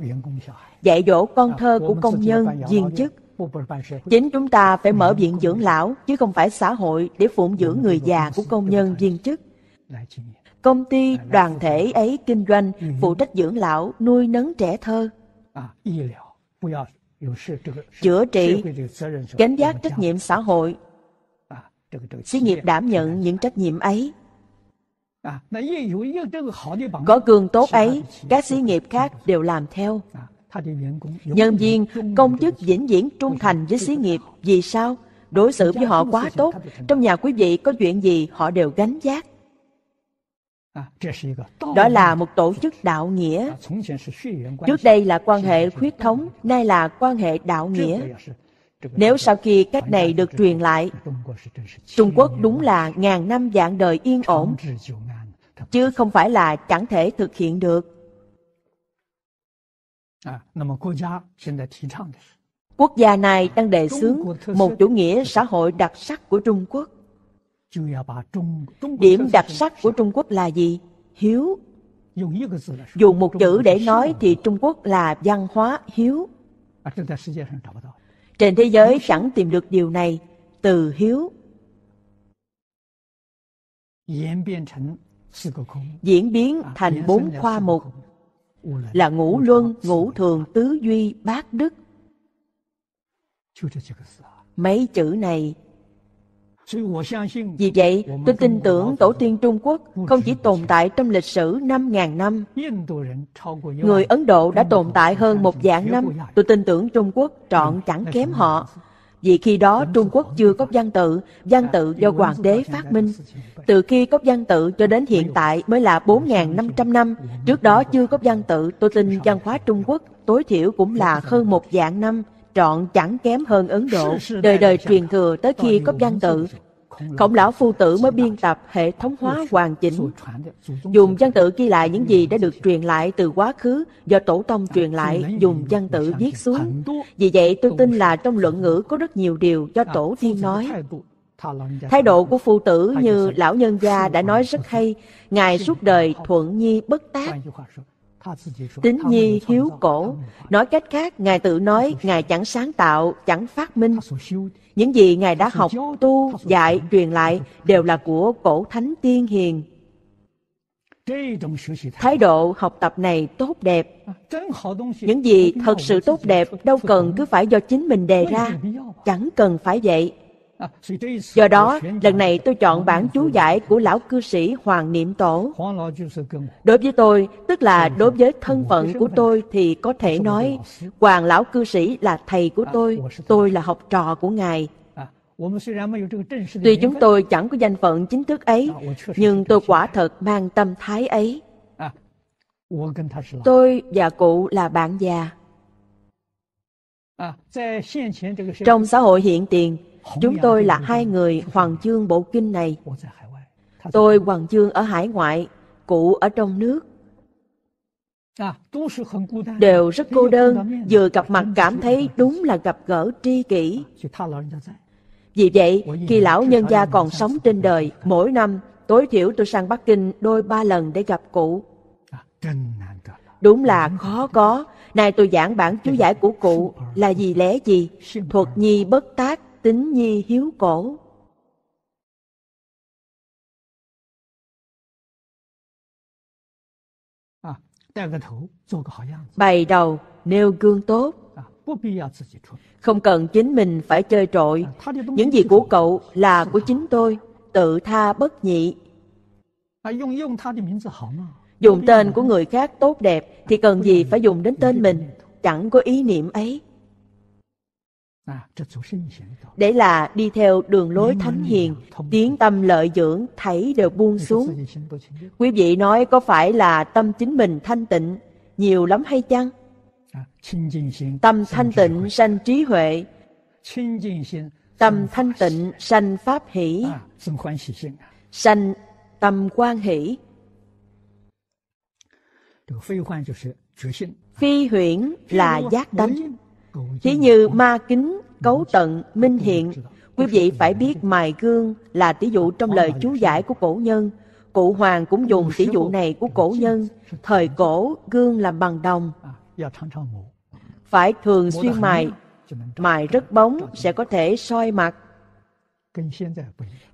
dạy dỗ con à, thơ của công nhân viên chức Chính chúng ta phải mở viện dưỡng lão, chứ không phải xã hội để phụng dưỡng người già của công nhân viên chức. Công ty, đoàn thể ấy kinh doanh, phụ trách dưỡng lão, nuôi nấng trẻ thơ. Chữa trị, gánh giác trách nhiệm xã hội. Xí nghiệp đảm nhận những trách nhiệm ấy. Có cường tốt ấy, các xí nghiệp khác đều làm theo. Nhân viên, công chức vĩnh viễn trung thành với xí nghiệp. Vì sao? Đối xử với họ quá tốt. Trong nhà quý vị có chuyện gì họ đều gánh giác. Đó là một tổ chức đạo nghĩa. Trước đây là quan hệ huyết thống, nay là quan hệ đạo nghĩa. Nếu sau khi cách này được truyền lại, Trung Quốc đúng là ngàn năm dạng đời yên ổn, chứ không phải là chẳng thể thực hiện được. Quốc gia này đang đề xướng một chủ nghĩa xã hội đặc sắc của Trung Quốc. Điểm đặc sắc của Trung Quốc là gì? Hiếu. Dùng một chữ để nói thì Trung Quốc là văn hóa hiếu. Trên thế giới chẳng tìm được điều này từ hiếu. Diễn biến thành bốn khoa mục là ngũ luân, ngũ thường, tứ duy, bát đức. Mấy chữ này vì vậy, tôi tin tưởng tổ tiên Trung Quốc không chỉ tồn tại trong lịch sử năm ngàn năm. Người Ấn Độ đã tồn tại hơn một vạn năm. Tôi tin tưởng Trung Quốc trọn chẳng kém họ. Vì khi đó Trung Quốc chưa có văn tự, văn tự do hoàng đế phát minh. Từ khi có văn tự cho đến hiện tại mới là 4.500 năm, trước đó chưa có văn tự, tôi tin văn hóa Trung Quốc tối thiểu cũng là hơn một vạn năm, trọn chẳng kém hơn Ấn Độ, đời đời truyền thừa tới khi có văn tự, khổng lão phu tử mới biên tập hệ thống hóa hoàn chỉnh dùng văn tự ghi lại những gì đã được truyền lại từ quá khứ do tổ tông truyền lại dùng văn tự viết xuống vì vậy tôi tin là trong luận ngữ có rất nhiều điều do à, tổ tiên nói Thái độ của phụ tử như lão nhân gia đã nói rất hay, Ngài suốt đời thuận nhi bất tác. Tính nhi hiếu cổ Nói cách khác, Ngài tự nói Ngài chẳng sáng tạo, chẳng phát minh Những gì Ngài đã học, tu, dạy, truyền lại Đều là của cổ thánh tiên hiền Thái độ học tập này tốt đẹp à, Những gì thật sự tốt đẹp Đâu cần cứ phải do chính mình đề ra Chẳng cần phải vậy Do đó, lần này tôi chọn bản chú giải của Lão Cư Sĩ Hoàng Niệm Tổ. Đối với tôi, tức là đối với thân phận của tôi thì có thể nói, Hoàng Lão Cư Sĩ là thầy của tôi, tôi là học trò của Ngài. Tuy chúng tôi chẳng có danh phận chính thức ấy, nhưng tôi quả thật mang tâm thái ấy. Tôi và cụ là bạn già. Trong xã hội hiện tiền, Chúng tôi là hai người hoàng chương bộ kinh này. Tôi hoàng chương ở hải ngoại, cụ ở trong nước. À, Đều rất cô đơn, vừa gặp mặt cảm thấy đúng là gặp gỡ tri kỷ. À, Vì vậy, khi lão nhân gia còn sống trên đời, à. mỗi năm tối thiểu tôi sang Bắc Kinh đôi ba lần để gặp cụ. Đúng là khó có. Nay tôi giảng bản chú giải của cụ là gì lẽ gì? Thuật nhi bất tác, tính nhi hiếu cổ à, bày đầu nêu gương tốt à, à, không cần chính mình phải chơi trội những gì của cậu là của chính tôi tự tha bất nhị dùng tên của người khác tốt đẹp thì cần gì phải dùng đến tên mình chẳng có ý niệm ấy Dạ, để là đi theo đường lối thánh hiền tiến tâm lợi dưỡng thấy đều buông xuống quý vị nói có phải là tâm chính mình thanh tịnh nhiều lắm hay chăng dạ, tâm thanh tịnh sanh trí huệ tâm thanh tịnh sanh pháp hỷ dạ, sanh tâm quan hỷ phi huyễn là giác tánh Thí như ma kính, cấu tận, minh hiện Quý vị phải biết mài gương là tỷ dụ trong lời chú giải của cổ nhân Cụ Hoàng cũng dùng tỷ dụ này của cổ nhân Thời cổ gương làm bằng đồng Phải thường xuyên mài Mài rất bóng sẽ có thể soi mặt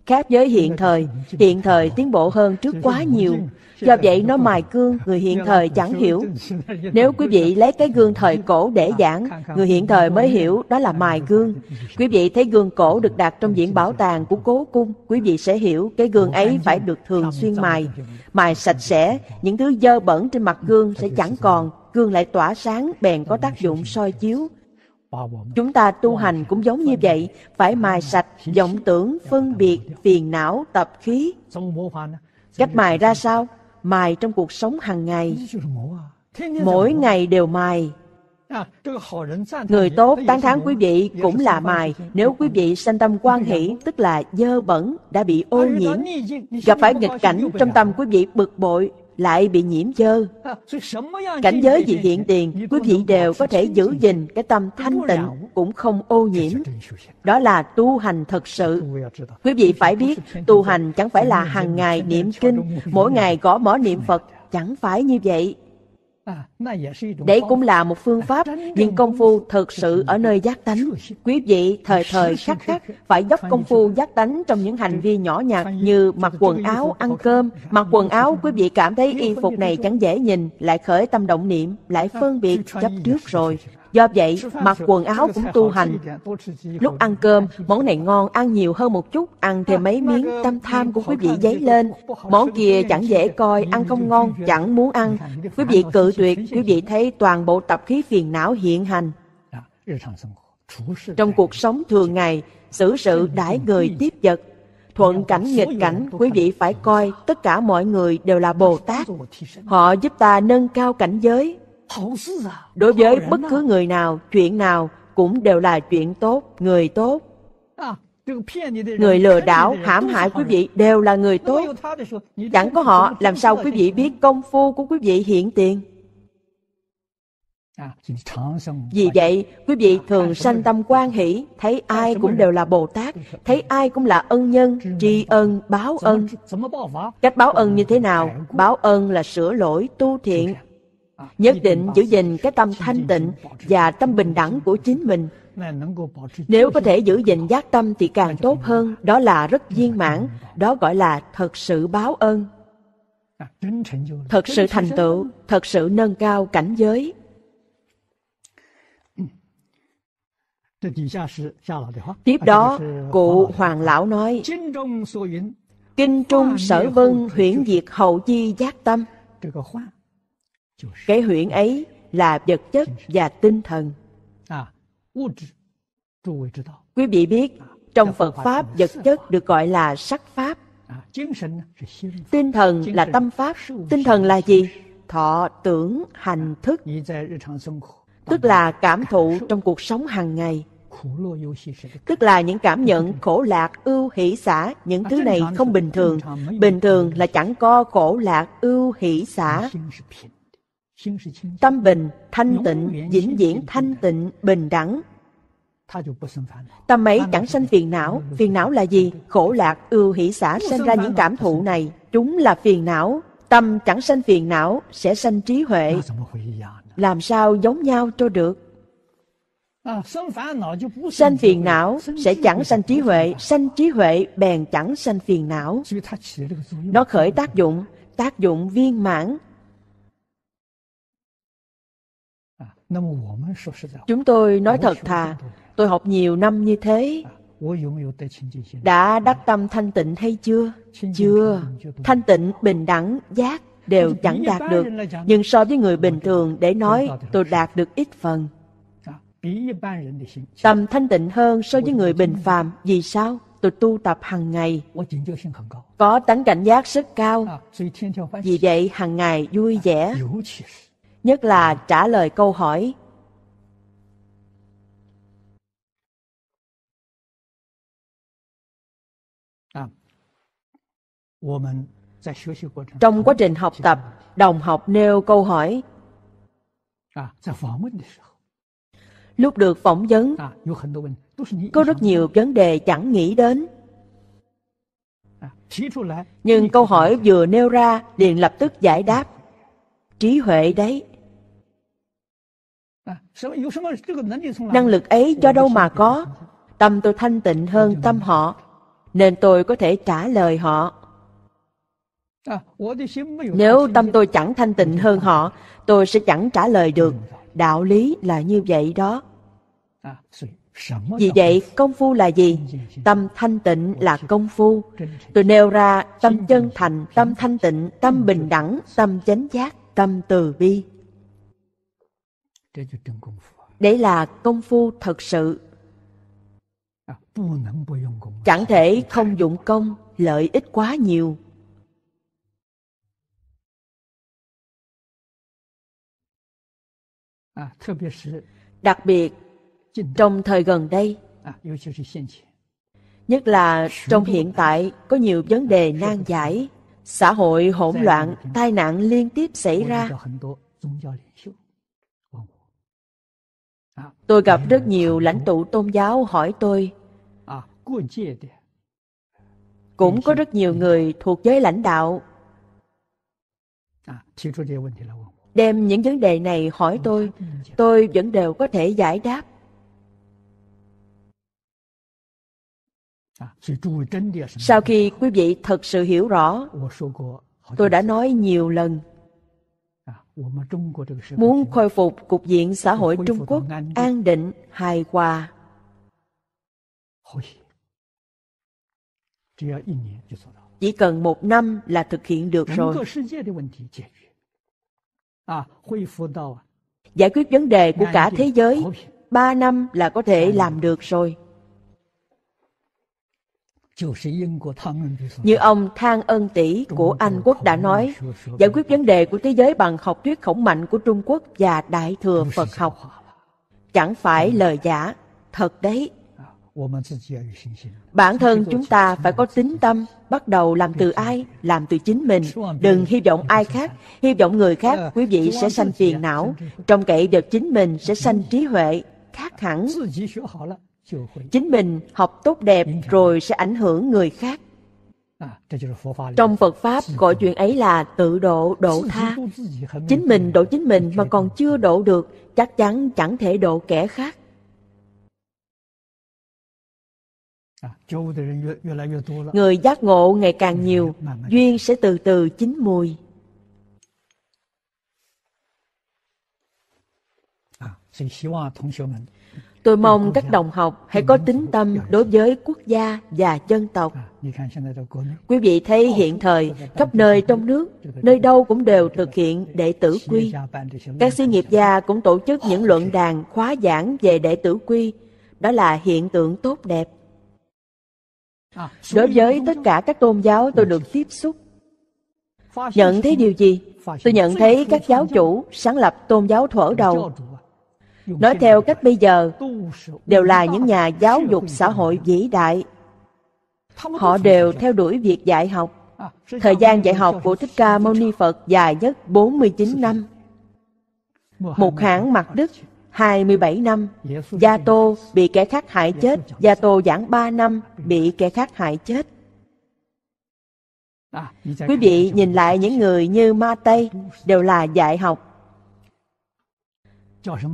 khác với hiện thời hiện thời tiến bộ hơn trước quá nhiều do vậy nó mài cương người hiện thời chẳng hiểu nếu quý vị lấy cái gương thời cổ để giảng người hiện thời mới hiểu đó là mài gương quý vị thấy gương cổ được đặt trong viện bảo tàng của cố cung quý vị sẽ hiểu cái gương ấy phải được thường xuyên mài mài sạch sẽ những thứ dơ bẩn trên mặt gương sẽ chẳng còn gương lại tỏa sáng bèn có tác dụng soi chiếu Chúng ta tu hành cũng giống như vậy, phải mài sạch vọng tưởng, phân biệt, phiền não, tập khí. Cách mài ra sao? Mài trong cuộc sống hàng ngày. Mỗi ngày đều mài. Người tốt tán thán quý vị cũng là mài Nếu quý vị sanh tâm quan hỷ Tức là dơ bẩn đã bị ô nhiễm Gặp phải nghịch cảnh trong tâm quý vị bực bội lại bị nhiễm dơ cảnh giới gì hiện tiền quý vị đều có thể giữ gìn cái tâm thanh tịnh cũng không ô nhiễm đó là tu hành thật sự quý vị phải biết tu hành chẳng phải là hàng ngày niệm kinh mỗi ngày gõ mỏ niệm phật chẳng phải như vậy À, Đấy cũng là một phương pháp, nhưng công phu thực sự ở nơi giác tánh. Quý vị thời thời khắc khắc phải dốc công phu giác tánh trong những hành vi nhỏ nhặt như mặc quần áo, ăn cơm. Dạ, mặc dạ, quần dạ, áo, quý vị cảm thấy y phục này chẳng dễ nhìn, lại khởi tâm động niệm, lại phân biệt chấp trước rồi. Do vậy, mặc quần áo cũng tu hành. Lúc ăn cơm, món này ngon, ăn nhiều hơn một chút, ăn thêm mấy miếng, tâm tham của quý vị dấy lên. Món kia chẳng dễ coi, ăn không ngon, chẳng muốn ăn. Quý vị cự tuyệt, quý vị thấy toàn bộ tập khí phiền não hiện hành. Trong cuộc sống thường ngày, xử sự đãi người tiếp vật, thuận cảnh nghịch cảnh quý vị phải coi tất cả mọi người đều là bồ tát họ giúp ta nâng cao cảnh giới Đối với bất cứ người nào, chuyện nào cũng đều là chuyện tốt, người tốt. À, người lừa đảo, hãm hại quý vị đều là người tốt. Chẳng có họ, làm sao quý vị biết công phu của quý vị hiện tiền? À, Vì vậy, quý vị thường sanh tâm quan hỷ, thấy ai cũng đều là Bồ Tát, thấy ai cũng là ân nhân, tri ân, báo ân. Cách báo ân như thế nào? Báo ân là sửa lỗi, tu thiện, nhất định giữ gìn cái tâm thanh tịnh và tâm bình đẳng của chính mình nếu có thể giữ gìn giác tâm thì càng tốt hơn đó là rất viên mãn đó gọi là thật sự báo ơn thật sự thành tựu thật sự nâng cao cảnh giới tiếp đó cụ hoàng lão nói kinh trung sở vân huyễn diệt hậu chi giác tâm cái huyễn ấy là vật chất và tinh thần à, quý vị biết à, trong phật pháp vật chất được gọi là sắc pháp à, tinh thần là tâm pháp tinh thần là gì thọ tưởng hành thức tức là cảm thụ trong cuộc sống hàng ngày tức là những cảm nhận khổ lạc ưu hỷ xả những thứ này không bình thường bình thường là chẳng có khổ lạc ưu hỷ xả Tâm bình, thanh tịnh, vĩnh viễn thanh tịnh, bình đẳng. Tâm ấy chẳng sanh phiền não. Phiền não là gì? Khổ lạc, ưu hỷ xả sinh ra những cảm thụ này. Chúng là phiền não. Tâm chẳng sanh phiền não, sẽ sanh trí huệ. Làm sao giống nhau cho được? Sanh phiền não sẽ chẳng sanh trí huệ, sanh trí huệ bèn chẳng sanh phiền não. Nó khởi tác dụng, tác dụng viên mãn, Chúng tôi nói thật thà, tôi học nhiều năm như thế, đã đắc tâm thanh tịnh hay chưa? Chưa. Thanh tịnh, bình đẳng, giác đều chẳng đạt được. Nhưng so với người bình thường để nói tôi đạt được ít phần. À, tâm thanh tịnh hơn so với người bình phàm. Vì sao? Tôi tu tập hàng ngày. Có tánh cảnh giác rất cao. À, Vì vậy hàng ngày vui à, vẻ nhất là trả lời câu hỏi. À, Trong quá trình học tập, đồng học nêu câu hỏi. À, Lúc được phỏng vấn, à, có rất nhiều vấn đề chẳng nghĩ đến. Nhưng câu hỏi vừa nêu ra liền lập tức giải đáp. Trí huệ đấy. Năng lực ấy cho đâu mà có? Tâm tôi thanh tịnh hơn tâm họ, nên tôi có thể trả lời họ. Nếu tâm tôi chẳng thanh tịnh hơn họ, tôi sẽ chẳng trả lời được. Đạo lý là như vậy đó. Vì vậy, công phu là gì? Tâm thanh tịnh là công phu. Tôi nêu ra tâm chân thành, tâm thanh tịnh, tâm bình đẳng, tâm chánh giác, tâm từ bi. Đấy là công phu thật sự. À, Chẳng thể không dụng công, lợi ích quá nhiều. À, Đặc biệt, trong thời gần đây, à, nhất là trong hiện tại có nhiều vấn đề nan giải, xã hội hỗn loạn, tai nạn liên tiếp xảy ra. Tôi gặp rất nhiều lãnh tụ tôn giáo hỏi tôi Cũng có rất nhiều người thuộc giới lãnh đạo Đem những vấn đề này hỏi tôi Tôi vẫn đều có thể giải đáp Sau khi quý vị thật sự hiểu rõ Tôi đã nói nhiều lần muốn khôi phục cục diện xã hội Trung Quốc an định, hài hòa. Chỉ cần một năm là thực hiện được rồi. À, Giải quyết vấn đề của cả thế giới, ba năm là có thể làm được rồi. Như ông Thang Ân Tỷ của Anh Quốc đã nói, giải quyết vấn đề của thế giới bằng học thuyết khổng mạnh của Trung Quốc và Đại Thừa Phật học. Chẳng phải vâng. lời giả, thật đấy. Bản thân chúng ta phải có tín tâm, bắt đầu làm từ ai? Làm từ chính mình, đừng hy vọng ai khác, hy vọng người khác, quý vị sẽ sanh phiền não, trong cậy được chính mình sẽ sanh trí huệ, khác hẳn chính mình học tốt đẹp rồi sẽ ảnh hưởng người khác à, trong phật pháp gọi chuyện ấy là tự độ độ tha chính mình độ chính mình mà còn chưa độ được chắc chắn chẳng thể độ kẻ khác à, người giác ngộ ngày càng nhiều duyên sẽ từ từ chín mùi à hy Tôi mong các đồng học hãy có tính tâm đối với quốc gia và dân tộc. Quý vị thấy hiện thời, khắp nơi trong nước, nơi đâu cũng đều thực hiện đệ tử quy. Các sư nghiệp gia cũng tổ chức những luận đàn khóa giảng về đệ tử quy. Đó là hiện tượng tốt đẹp. Đối với tất cả các tôn giáo tôi được tiếp xúc, nhận thấy điều gì? Tôi nhận thấy các giáo chủ sáng lập tôn giáo thuở đầu nói theo cách bây giờ đều là những nhà giáo dục xã hội vĩ đại họ đều theo đuổi việc dạy học à, thời gian dạy học của thích ca mâu ni phật dài nhất 49 năm một hãng mặt đức 27 năm gia tô bị kẻ khác hại chết gia tô giảng 3 năm bị kẻ khác hại chết quý vị nhìn lại những người như ma tây đều là dạy học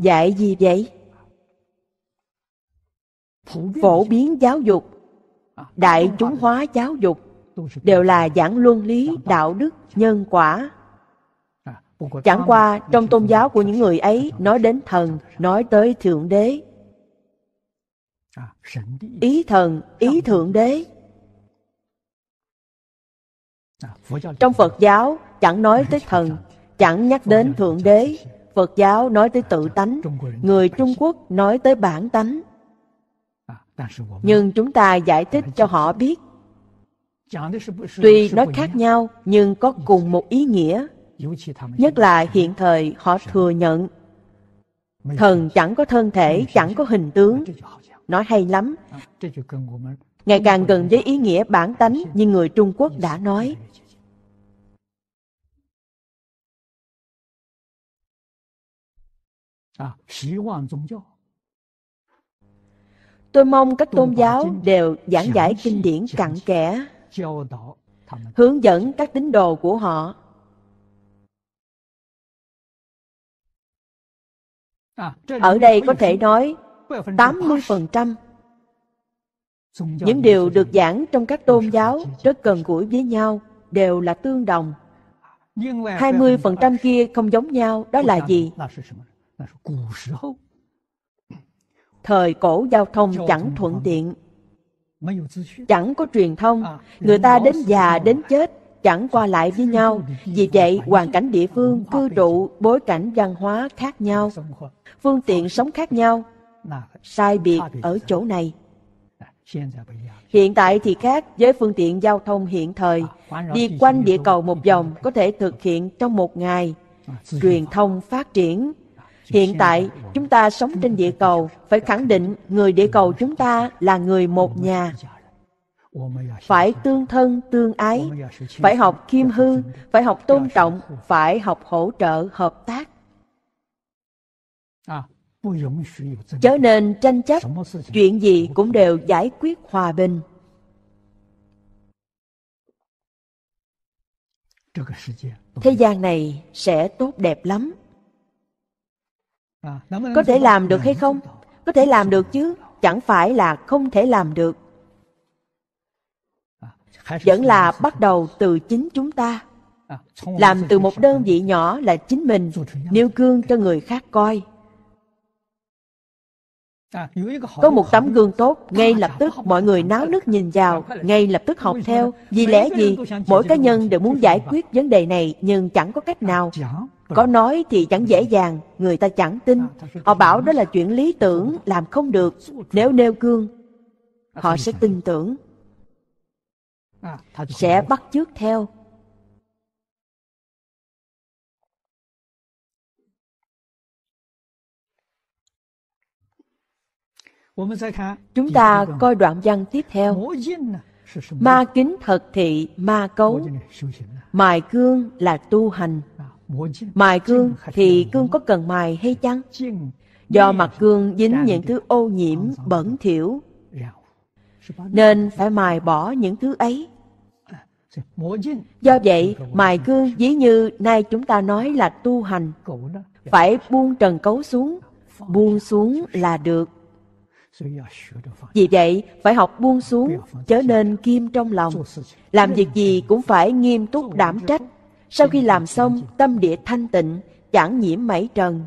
dạy gì vậy phổ biến giáo dục à, đại chúng hóa giáo dục đều là giảng luân lý đạo đức nhân quả à, chẳng qua trong tôn giáo của những người ấy nói đến thần nói tới thượng đế à, ý thần ý thượng đế trong phật giáo chẳng nói tới thần chẳng nhắc đến thượng đế Phật giáo nói tới tự tánh, người Trung Quốc nói tới bản tánh. Nhưng chúng ta giải thích cho họ biết. Tuy nói khác nhau nhưng có cùng một ý nghĩa. Nhất là hiện thời họ thừa nhận thần chẳng có thân thể, chẳng có hình tướng. Nói hay lắm. Ngày càng gần với ý nghĩa bản tánh như người Trung Quốc đã nói. À, Tôi mong các tôn giáo đều giảng giải kinh điển cặn kẽ, hướng dẫn các tín đồ của họ. À, Ở đây có thể nói 80% những điều được giảng trong các tôn giáo rất gần gũi với nhau đều là tương đồng. 20% à, kia không giống nhau, đó là gì? Thời cổ giao thông chẳng thuận tiện Chẳng có truyền thông à, Người ta đến già đến chết Chẳng qua lại với nhau Vì vậy hoàn cảnh địa phương Cư trụ bối cảnh văn hóa khác nhau Phương tiện sống khác nhau Sai biệt ở chỗ này à, Hiện tại thì khác với phương tiện giao thông hiện thời à, Đi quanh địa cầu một vòng có thể thực hiện trong một ngày Truyền thông phát triển Hiện tại, chúng ta sống trên địa cầu, phải khẳng định người địa cầu chúng ta là người một nhà. Phải tương thân, tương ái, phải học khiêm hư, phải học tôn trọng, phải học hỗ trợ, hợp tác. Chớ nên tranh chấp, chuyện gì cũng đều giải quyết hòa bình. Thế gian này sẽ tốt đẹp lắm. Có thể làm được hay không? Có thể làm được chứ, chẳng phải là không thể làm được. Vẫn là bắt đầu từ chính chúng ta. Làm từ một đơn vị nhỏ là chính mình, nêu gương cho người khác coi. À, có một tấm gương tốt, ngay lập tức mọi người náo nước nhìn vào, ngay lập tức học theo. Vì lẽ gì? Mỗi cá nhân đều muốn giải quyết vấn đề này nhưng chẳng có cách nào. Có nói thì chẳng dễ dàng, người ta chẳng tin. À, họ bảo đó là chuyện lý tưởng, làm không được. Nếu nêu gương, à, họ sẽ tin tưởng, sẽ bắt chước theo. Chúng ta coi đoạn văn tiếp theo. Ma kính thật thị ma cấu. Mài cương là tu hành. Mài cương thì cương có cần mài hay chăng? Do mặt cương dính những thứ ô nhiễm, bẩn thỉu, nên phải mài bỏ những thứ ấy. Do vậy, mài cương dĩ như nay chúng ta nói là tu hành, phải buông trần cấu xuống, buông xuống là được. Vì vậy, phải học buông xuống, trở nên kim trong lòng. Làm việc gì cũng phải nghiêm túc đảm trách. Sau khi làm xong, tâm địa thanh tịnh, chẳng nhiễm mảy trần.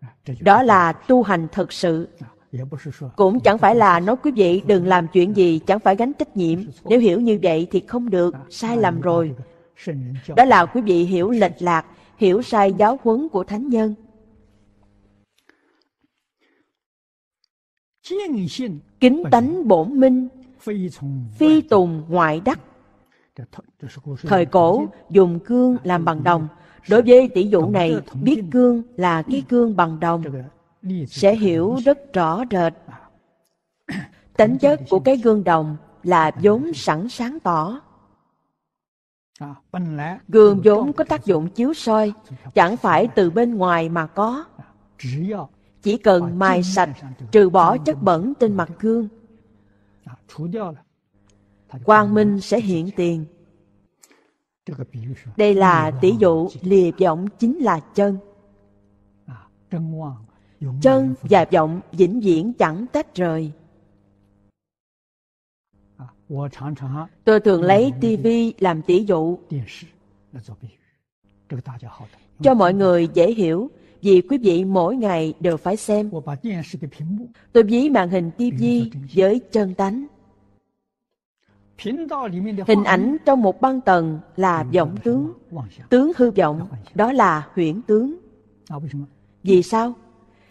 À, Đó là tu hành thật sự. À, cũng chẳng phải là nói quý vị đừng làm chuyện gì, chẳng phải gánh trách nhiệm. Nếu hiểu như vậy thì không được, à, sai lầm rồi. Đó là quý vị hiểu lệch lạc, hiểu sai giáo huấn của Thánh Nhân. kính tánh bổn minh phi tùng ngoại đắc thời cổ dùng cương làm bằng đồng đối với tỷ dụ này biết cương là cái cương bằng đồng sẽ hiểu rất rõ rệt tính chất của cái gương đồng là vốn sẵn sáng tỏ gương vốn có tác dụng chiếu soi chẳng phải từ bên ngoài mà có chỉ cần mài sạch, trừ bỏ chất bẩn trên mặt gương. À, Quang minh sẽ hiện tiền. Đây là tỷ dụ lìa vọng chính là chân. À, chân và vọng vĩnh viễn chẳng tách rời. À, Tôi thường lấy TV làm tỷ dụ cho mọi người dễ hiểu vì quý vị mỗi ngày đều phải xem. Tôi ví màn hình TV với chân tánh. Hình ảnh trong một băng tầng là vọng tướng. Tướng hư vọng, đó là huyễn tướng. À, vì sao?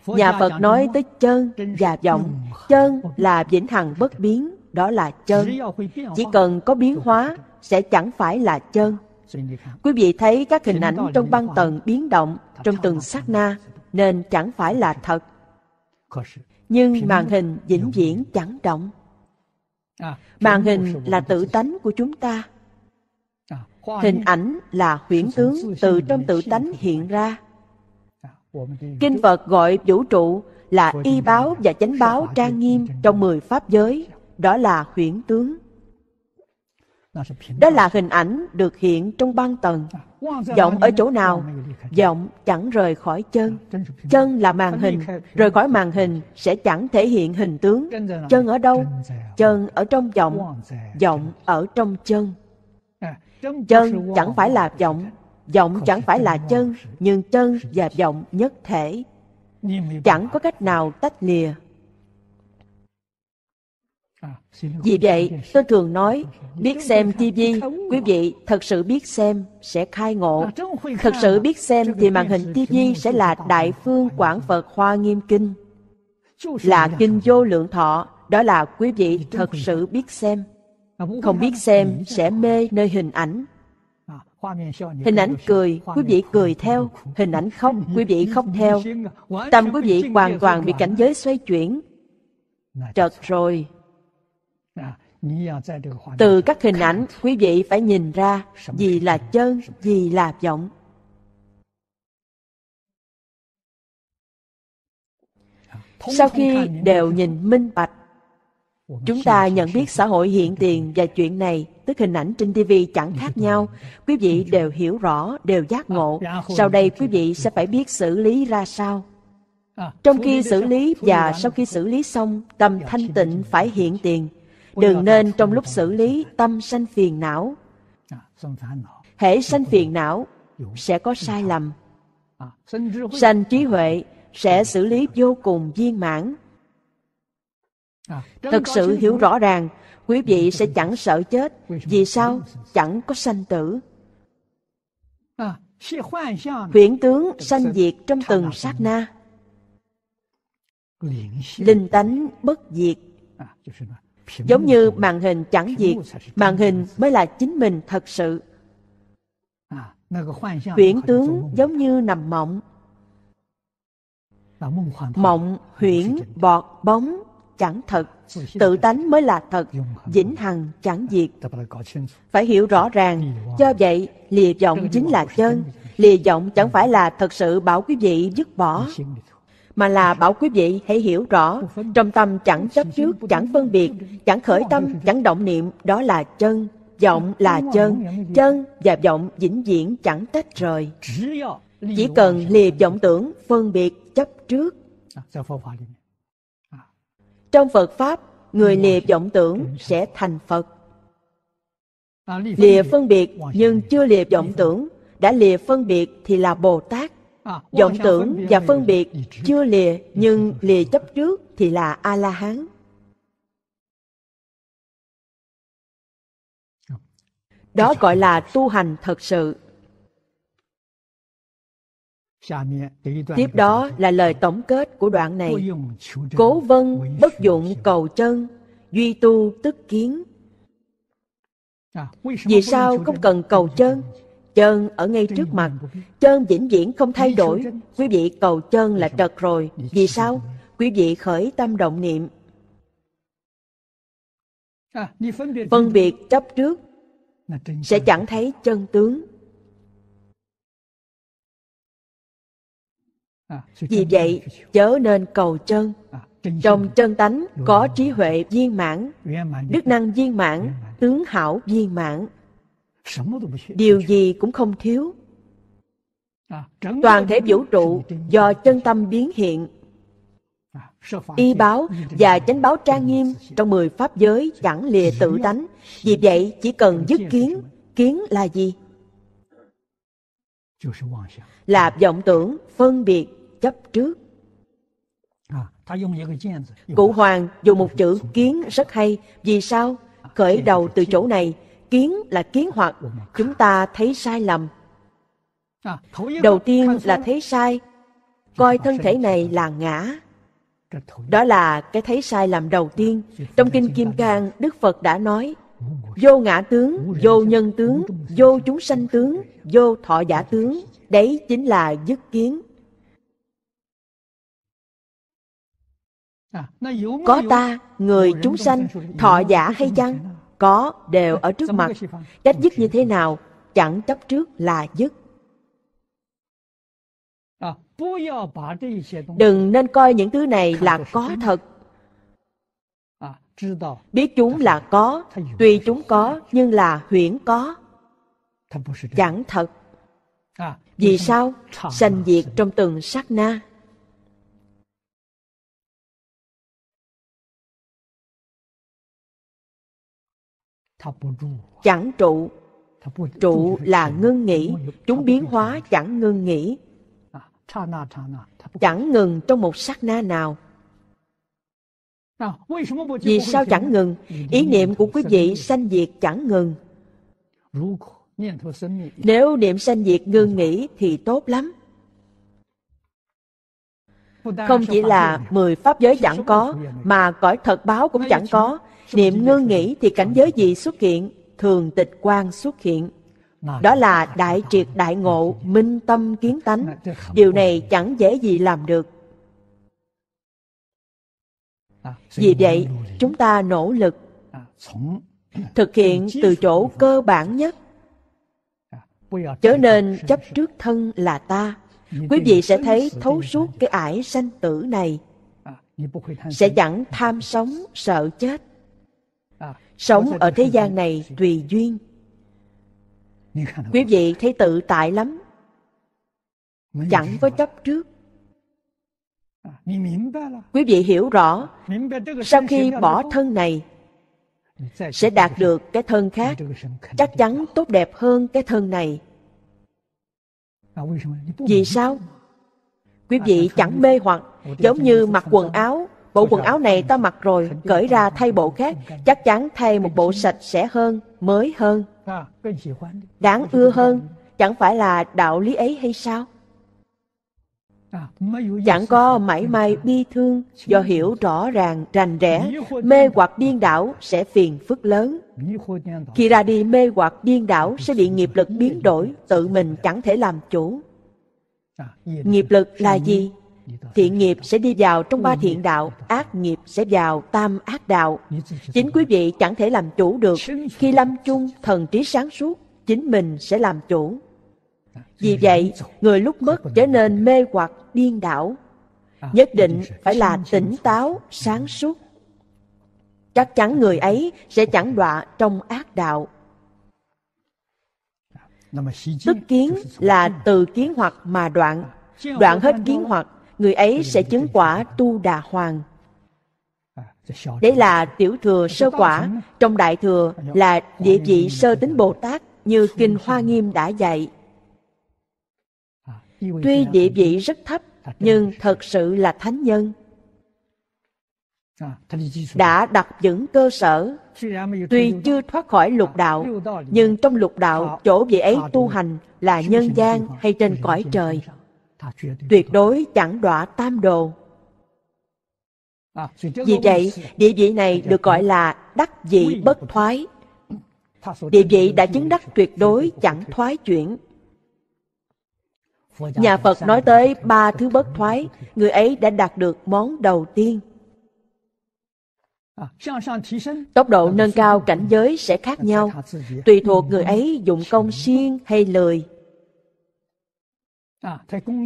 Nhà Phật nói tới chân và vọng. Chân là vĩnh hằng bất biến, đó là chân. Chỉ cần có biến hóa, sẽ chẳng phải là chân Quý vị thấy các hình ảnh trong băng tầng biến động trong từng sát na nên chẳng phải là thật. Nhưng màn hình vĩnh viễn chẳng động. À, màn hình là tự tánh của chúng ta. À, hình ảnh là huyễn tướng từ trong tự tánh hiện ra. À, Kinh Phật gọi vũ trụ là y báo và chánh báo trang nghiêm trong mười pháp giới, đó là huyễn tướng. Đó là hình ảnh được hiện trong ban tầng. vọng ở chỗ nào? vọng chẳng rời khỏi chân. À, chân là màn hình, rời khỏi màn hình sẽ chẳng thể hiện hình tướng. Chân ở đâu? Chân ở trong vọng vọng ở trong chân. À, chân chẳng phải là vọng vọng chẳng phải là chân, nhưng chân và vọng nhất thể. Chẳng có cách nào tách lìa. Vì vậy, tôi thường nói, biết xem TV, quý vị thật sự biết xem sẽ khai ngộ. À, thật sự biết xem thì màn hình TV sẽ là Đại Phương Quảng Phật Hoa Nghiêm Kinh, là Kinh Vô Lượng Thọ, đó là quý vị thật sự biết xem. À, không biết xem sẽ mê nơi hình ảnh. À, hình ảnh cười, quý vị cười theo, hình ảnh khóc, quý vị khóc theo. Tâm quý vị hoàn toàn bị cảnh giới xoay chuyển. Trật rồi, từ các hình ảnh quý vị phải nhìn ra gì là chân gì là vọng à, sau khi đều nhìn minh bạch chúng ta nhận biết xã hội hiện tiền và chuyện này tức hình ảnh trên tv chẳng khác nhau quý vị đều hiểu rõ đều giác à, ngộ sau đây quý vị sẽ phải biết xử lý ra sao à, trong khi xử lý và sau khi xử lý xong tâm thanh tịnh phải hiện tiền đừng nên trong lúc xử lý tâm sanh phiền não à, hễ sanh phiền não sẽ có sai lầm à, sanh trí huệ à, sẽ xử lý vô cùng viên mãn thực sự hiểu rõ ràng quý vị sẽ chẳng sợ chết vì sao chẳng có sanh tử huyễn tướng sanh diệt trong từng sát na linh tánh bất diệt giống như màn hình chẳng diệt màn hình mới là chính mình thật sự huyễn tướng giống như nằm mộng mộng huyễn bọt bóng chẳng thật tự tánh mới là thật vĩnh hằng chẳng diệt phải hiểu rõ ràng do vậy lìa vọng chính là chân lìa vọng chẳng phải là thật sự bảo quý vị dứt bỏ mà là bảo quý vị hãy hiểu rõ trong tâm chẳng chấp trước chẳng phân biệt chẳng khởi tâm chẳng động niệm đó là chân vọng là chân chân và vọng vĩnh viễn chẳng tách rời chỉ cần lìa vọng tưởng phân biệt chấp trước à, à. trong phật pháp người lìa vọng tưởng sẽ thành phật à, lìa phân biệt nhưng chưa lìa vọng tưởng đã lìa phân biệt thì là bồ tát À, vọng tưởng và phân biệt chưa lìa nhưng lìa chấp trước thì là a la hán dạ. đó dạ. gọi là tu hành thật sự dạ, tiếp đó là lời tổng kết của đoạn này cố vân bất dụng cầu chân duy tu tức kiến vì sao không cần cầu chân Chân ở ngay trước mặt, chân vĩnh viễn không thay đổi. Quý vị cầu chân là trật rồi. Vì sao? Quý vị khởi tâm động niệm. À, phân biệt chấp trước sẽ chẳng thấy chân tướng. À, Vì vậy, chớ nên cầu chân. À, Trong chân tánh có trí huệ viên mãn, đức năng viên mãn, tướng hảo viên mãn điều gì cũng không thiếu à, toàn thể vũ trụ do chân tâm biến hiện à, y báo và chánh báo trang nghiêm trong mười pháp giới chẳng lìa tự tánh vì vậy chỉ cần dứt kiến kiến là gì là vọng tưởng phân biệt chấp trước à, cụ hoàng dùng một chữ kiến rất hay vì sao khởi đầu từ chỗ này kiến là kiến hoặc chúng ta thấy sai lầm à, đầu tiên là thấy sai coi thân thể này là ngã đó là cái thấy sai lầm đầu tiên trong kinh kim cang đức phật đã nói vô ngã tướng vô nhân tướng vô chúng sanh tướng vô thọ giả tướng đấy chính là dứt kiến à, có ta người chúng sanh thọ giả hay chăng có đều ở trước mặt cách dứt như thế nào chẳng chấp trước là dứt đừng nên coi những thứ này là có thật biết chúng là có tuy chúng có nhưng là huyễn có chẳng thật à, vì sao sanh diệt trong từng sát na chẳng trụ trụ là ngưng nghỉ chúng biến hóa chẳng ngưng nghỉ à, chẳng ngừng trong một sát na nào vì sao chẳng ngừng ý niệm của quý vị sanh diệt chẳng ngừng nếu niệm sanh diệt ngưng nghỉ thì tốt lắm không chỉ là mười pháp giới chẳng có mà cõi thật báo cũng chẳng có niệm ngưng nghĩ thì cảnh giới gì xuất hiện thường tịch quan xuất hiện đó là đại triệt đại ngộ minh tâm kiến tánh điều này chẳng dễ gì làm được vì vậy chúng ta nỗ lực thực hiện từ chỗ cơ bản nhất chớ nên chấp trước thân là ta quý vị sẽ thấy thấu suốt cái ải sanh tử này sẽ chẳng tham sống sợ chết sống ở thế gian này tùy duyên quý vị thấy tự tại lắm chẳng có chấp trước à, quý vị hiểu rõ sau khi bỏ thân này sẽ đạt được cái thân khác chắc chắn tốt đẹp hơn cái thân này vì à, sao quý vị à, chẳng mê hoặc giống như mặc quần áo Bộ quần áo này ta mặc rồi, cởi ra thay bộ khác, chắc chắn thay một bộ sạch sẽ hơn, mới hơn, đáng ưa hơn, chẳng phải là đạo lý ấy hay sao? Chẳng có mảy may bi thương do hiểu rõ ràng, rành rẽ, mê hoặc điên đảo sẽ phiền phức lớn. Khi ra đi mê hoặc điên đảo sẽ bị nghiệp lực biến đổi, tự mình chẳng thể làm chủ. Nghiệp lực là gì? thiện nghiệp sẽ đi vào trong ba thiện đạo ác nghiệp sẽ vào tam ác đạo chính quý vị chẳng thể làm chủ được khi lâm chung thần trí sáng suốt chính mình sẽ làm chủ vì vậy người lúc mất trở nên mê hoặc điên đảo nhất định phải là tỉnh táo sáng suốt chắc chắn người ấy sẽ chẳng đọa trong ác đạo tức kiến là từ kiến hoặc mà đoạn đoạn hết kiến hoặc người ấy sẽ chứng quả tu đà hoàng đấy là tiểu thừa sơ quả trong đại thừa là địa vị sơ tính bồ tát như kinh hoa nghiêm đã dạy tuy địa vị rất thấp nhưng thật sự là thánh nhân đã đặt vững cơ sở tuy chưa thoát khỏi lục đạo nhưng trong lục đạo chỗ vị ấy tu hành là nhân gian hay trên cõi trời tuyệt đối chẳng đọa tam đồ à, vì vậy địa vị này được gọi là đắc vị bất thoái địa vị đã chứng đắc tuyệt đối chẳng thoái chuyển nhà phật nói tới ba thứ bất thoái người ấy đã đạt được món đầu tiên à, tốc độ nâng cao cảnh giới sẽ khác nhau tùy thuộc người ấy dụng công siêng hay lười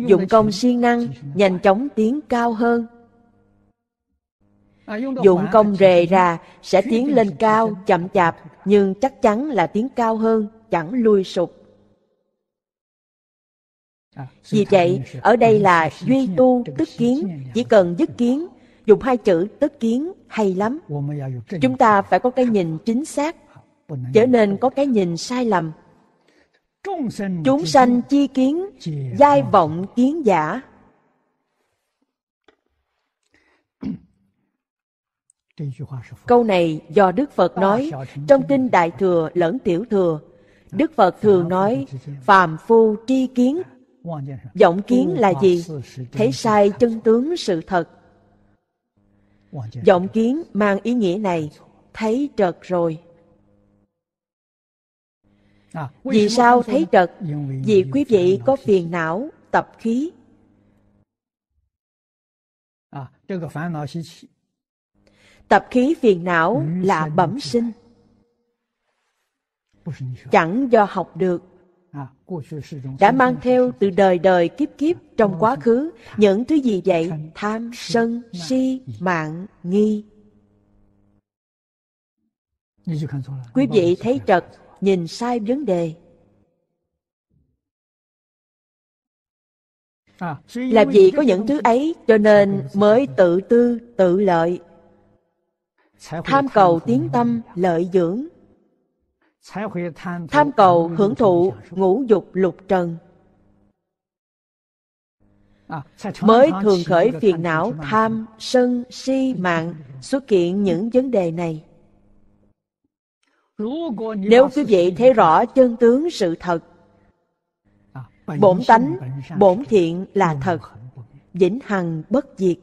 dụng công siêng năng nhanh chóng tiến cao hơn à, dụng công rề rà sẽ tiến lên cao chậm chạp nhưng chắc chắn là tiến cao hơn chẳng lui sụp à, vì vậy ở đây là duy tu tức kiến chỉ cần dứt kiến dùng hai chữ tức kiến hay lắm chúng ta phải có cái nhìn chính xác trở nên có cái nhìn sai lầm chúng sanh chi kiến giai vọng kiến giả câu này do đức phật nói trong kinh đại thừa lẫn tiểu thừa đức phật thường nói phàm phu tri kiến vọng kiến là gì thấy sai chân tướng sự thật vọng kiến mang ý nghĩa này thấy trật rồi vì sao thấy trật? Vì quý vị có phiền não, tập khí. Tập khí phiền não là bẩm sinh. Chẳng do học được. Đã mang theo từ đời đời kiếp kiếp trong quá khứ những thứ gì vậy? Tham, sân, si, mạng, nghi. Quý vị thấy trật nhìn sai vấn đề. À, Làm gì có những thứ ấy cho nên mới tự tư, tự lợi. Tham cầu tiến tâm, lợi dưỡng. Tham cầu hưởng thụ, ngũ dục lục trần. À, mới thường khởi phiền não, tham, sân, si, mạng xuất hiện những vấn đề này. Nếu quý vị thấy rõ chân tướng sự thật, à, bổn tánh, bổn thiện là thật, vĩnh hằng bất diệt.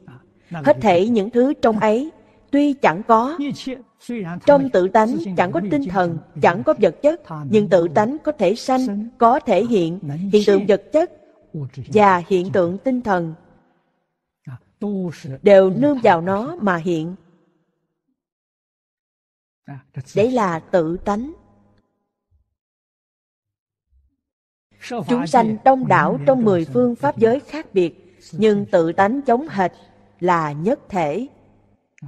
À, Hết thể những thứ trong ấy, tuy chẳng có, trong tự tánh chẳng có tinh thần, chẳng có vật chất, nhưng tự tánh có thể sanh, có thể hiện, hiện tượng vật chất và hiện tượng tinh thần à, đều nương vào nó mà hiện À, Đấy là tự tánh Chúng sanh đông đảo trong mười phương pháp giới khác biệt Nhưng tự tánh chống hệt là nhất thể à,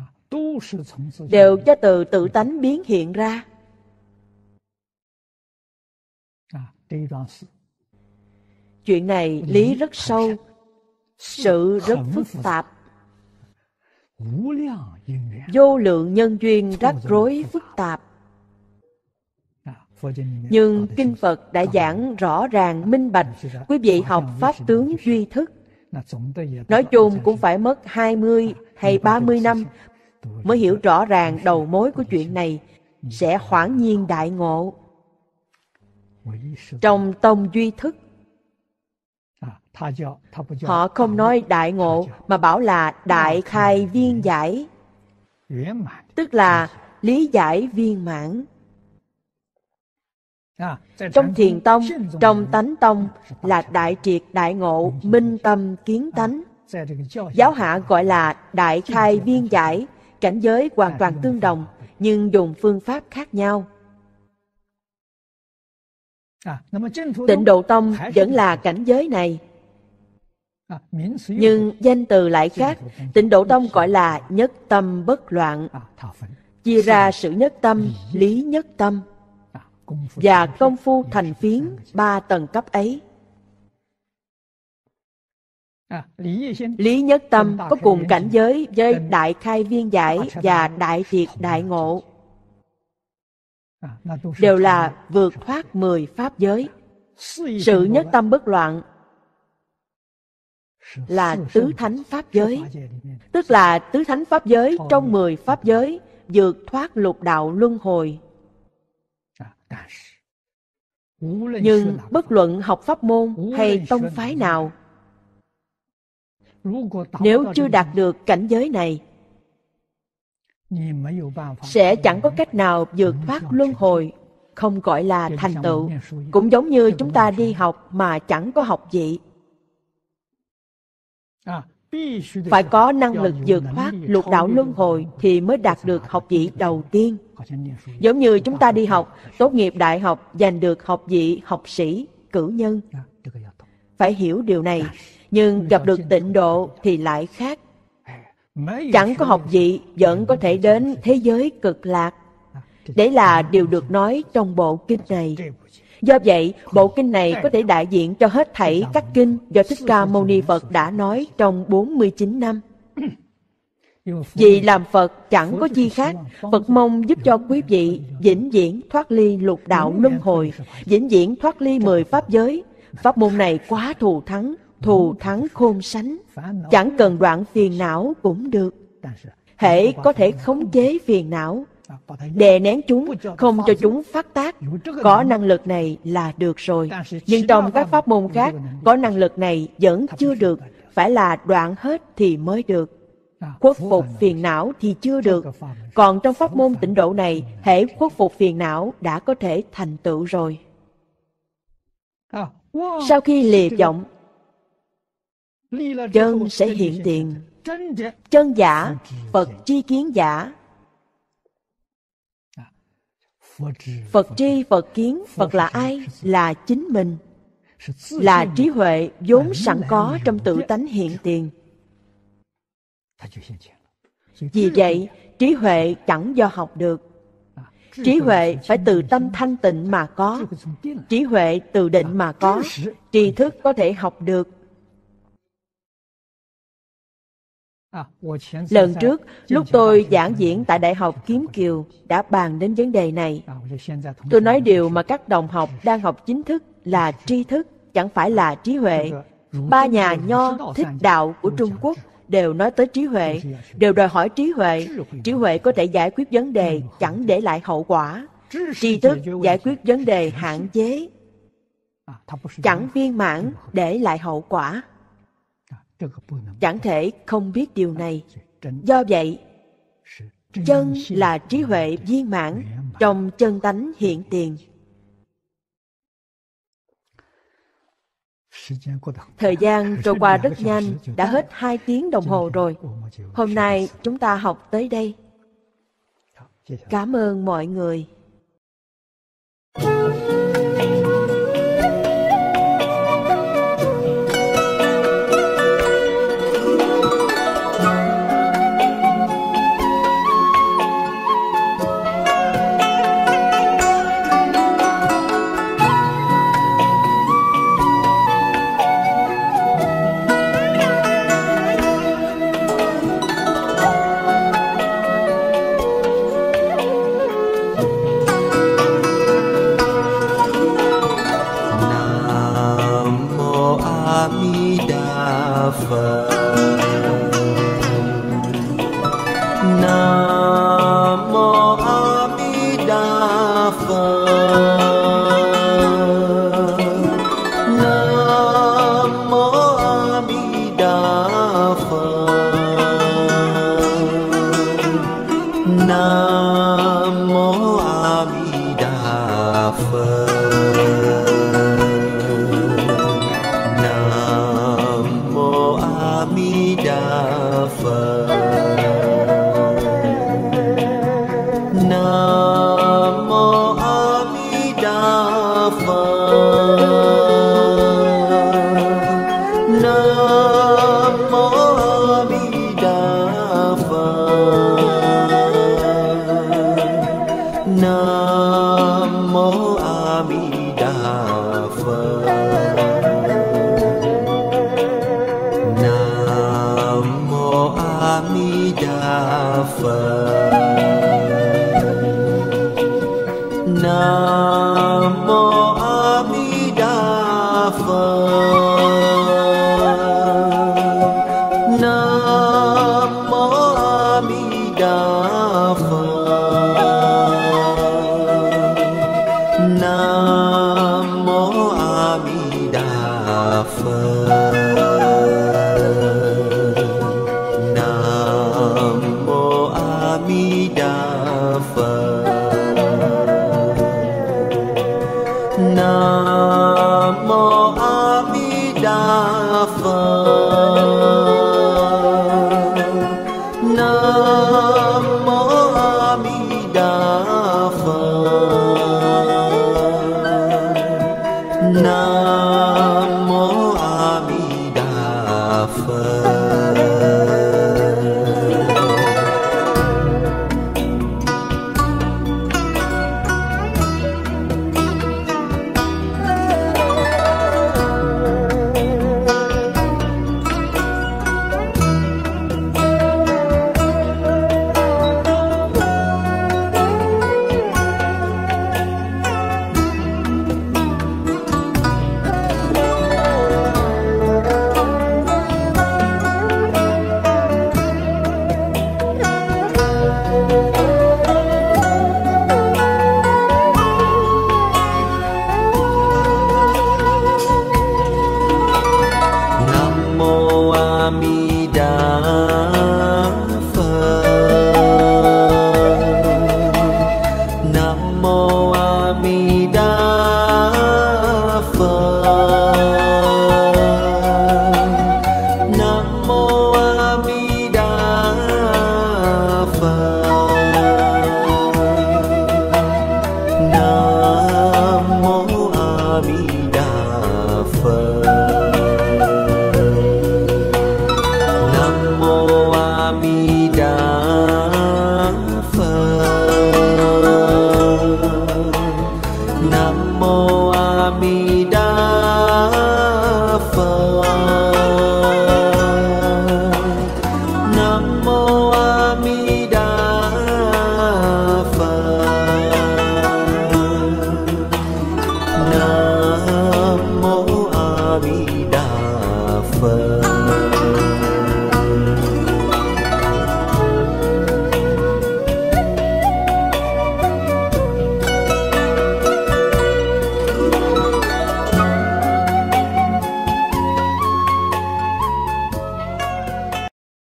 Đều cho từ tự tánh biến hiện ra à, Chuyện này lý rất sâu Sự rất phức tạp Vô lượng nhân duyên rắc rối phức tạp nhưng Kinh Phật đã giảng rõ ràng, minh bạch, quý vị học Pháp tướng duy thức. Nói chung cũng phải mất 20 hay 30 năm mới hiểu rõ ràng đầu mối của chuyện này, sẽ hoảng nhiên đại ngộ. Trong tông duy thức, À, Họ không nói đại ngộ mà bảo là đại khai viên giải, tức là lý giải viên mãn. À, trong thiền tông, trong tánh tông là đại triệt đại ngộ, minh tâm kiến à, tánh. Giáo hạ gọi là đại khai viên giải, cảnh giới hoàn toàn tương đồng nhưng dùng phương pháp khác nhau. À, tịnh độ tông vẫn là cảnh giới này. À, Nhưng danh từ lại khác, tịnh độ tông gọi là nhất tâm bất loạn. À, Chia ra sự nhất tâm, lý nhất tâm và công phu thành phiến ba tầng cấp ấy. Lý nhất tâm có cùng cảnh giới với đại khai viên giải và đại triệt đại ngộ đều là vượt thoát mười pháp giới sự nhất tâm bất loạn là tứ thánh pháp giới tức là tứ thánh pháp giới trong mười pháp giới vượt thoát lục đạo luân hồi nhưng bất luận học pháp môn hay tông phái nào nếu chưa đạt được cảnh giới này sẽ chẳng có cách nào vượt thoát luân hồi không gọi là thành tựu cũng giống như chúng ta đi học mà chẳng có học vị à, phải có năng lực vượt thoát lục đạo luân hồi thì mới đạt được học vị đầu tiên giống như chúng ta đi học tốt nghiệp đại học giành được học vị học sĩ cử nhân à, dạ, phải hiểu điều này dạ, dạ, nhưng gặp được tịnh độ thì lại khác chẳng có học vị vẫn có thể đến thế giới cực lạc à, đấy là điều được nói trong bộ kinh này do vậy bộ kinh này có thể đại diện cho hết thảy các kinh do thích ca mâu ni phật đã nói trong 49 năm vì làm Phật chẳng có chi khác, Phật mong giúp cho quý vị vĩnh viễn thoát ly lục đạo luân hồi, vĩnh viễn thoát ly mười pháp giới. Pháp môn này quá thù thắng, thù thắng khôn sánh chẳng cần đoạn phiền não cũng được hễ có thể khống chế phiền não đè nén chúng không cho chúng phát tác có năng lực này là được rồi nhưng trong các pháp môn khác có năng lực này vẫn chưa được phải là đoạn hết thì mới được khuất phục phiền não thì chưa được còn trong pháp môn tịnh độ này hễ khuất phục phiền não đã có thể thành tựu rồi sau khi lìa vọng chân sẽ hiện tiền chân giả phật chi kiến giả à, phật tri phật kiến phật là ai là chính mình là trí huệ vốn sẵn có trong tự tánh hiện tiền vì vậy trí huệ chẳng do học được à, trí huệ phải từ tâm thanh tịnh mà có trí huệ từ định à, mà có tri thức có thể học được À, Lần trước, lúc tôi giảng diễn tại Đại học Kiếm Kiều đã bàn đến vấn đề này. À, tôi nói điều mà các đồng học đang học chính thức là tri thức, chẳng phải là trí huệ. Ba nhà nho thích đạo của Trung Quốc đều nói tới trí huệ, đều đòi hỏi trí huệ. Trí huệ có thể giải quyết vấn đề, chẳng để lại hậu quả. Tri thức giải quyết vấn đề hạn chế, à, chẳng viên mãn để lại hậu quả chẳng thể không biết điều này do vậy chân là trí huệ viên mãn trong chân tánh hiện tiền thời gian trôi qua rất nhanh đã hết hai tiếng đồng hồ rồi hôm nay chúng ta học tới đây cảm ơn mọi người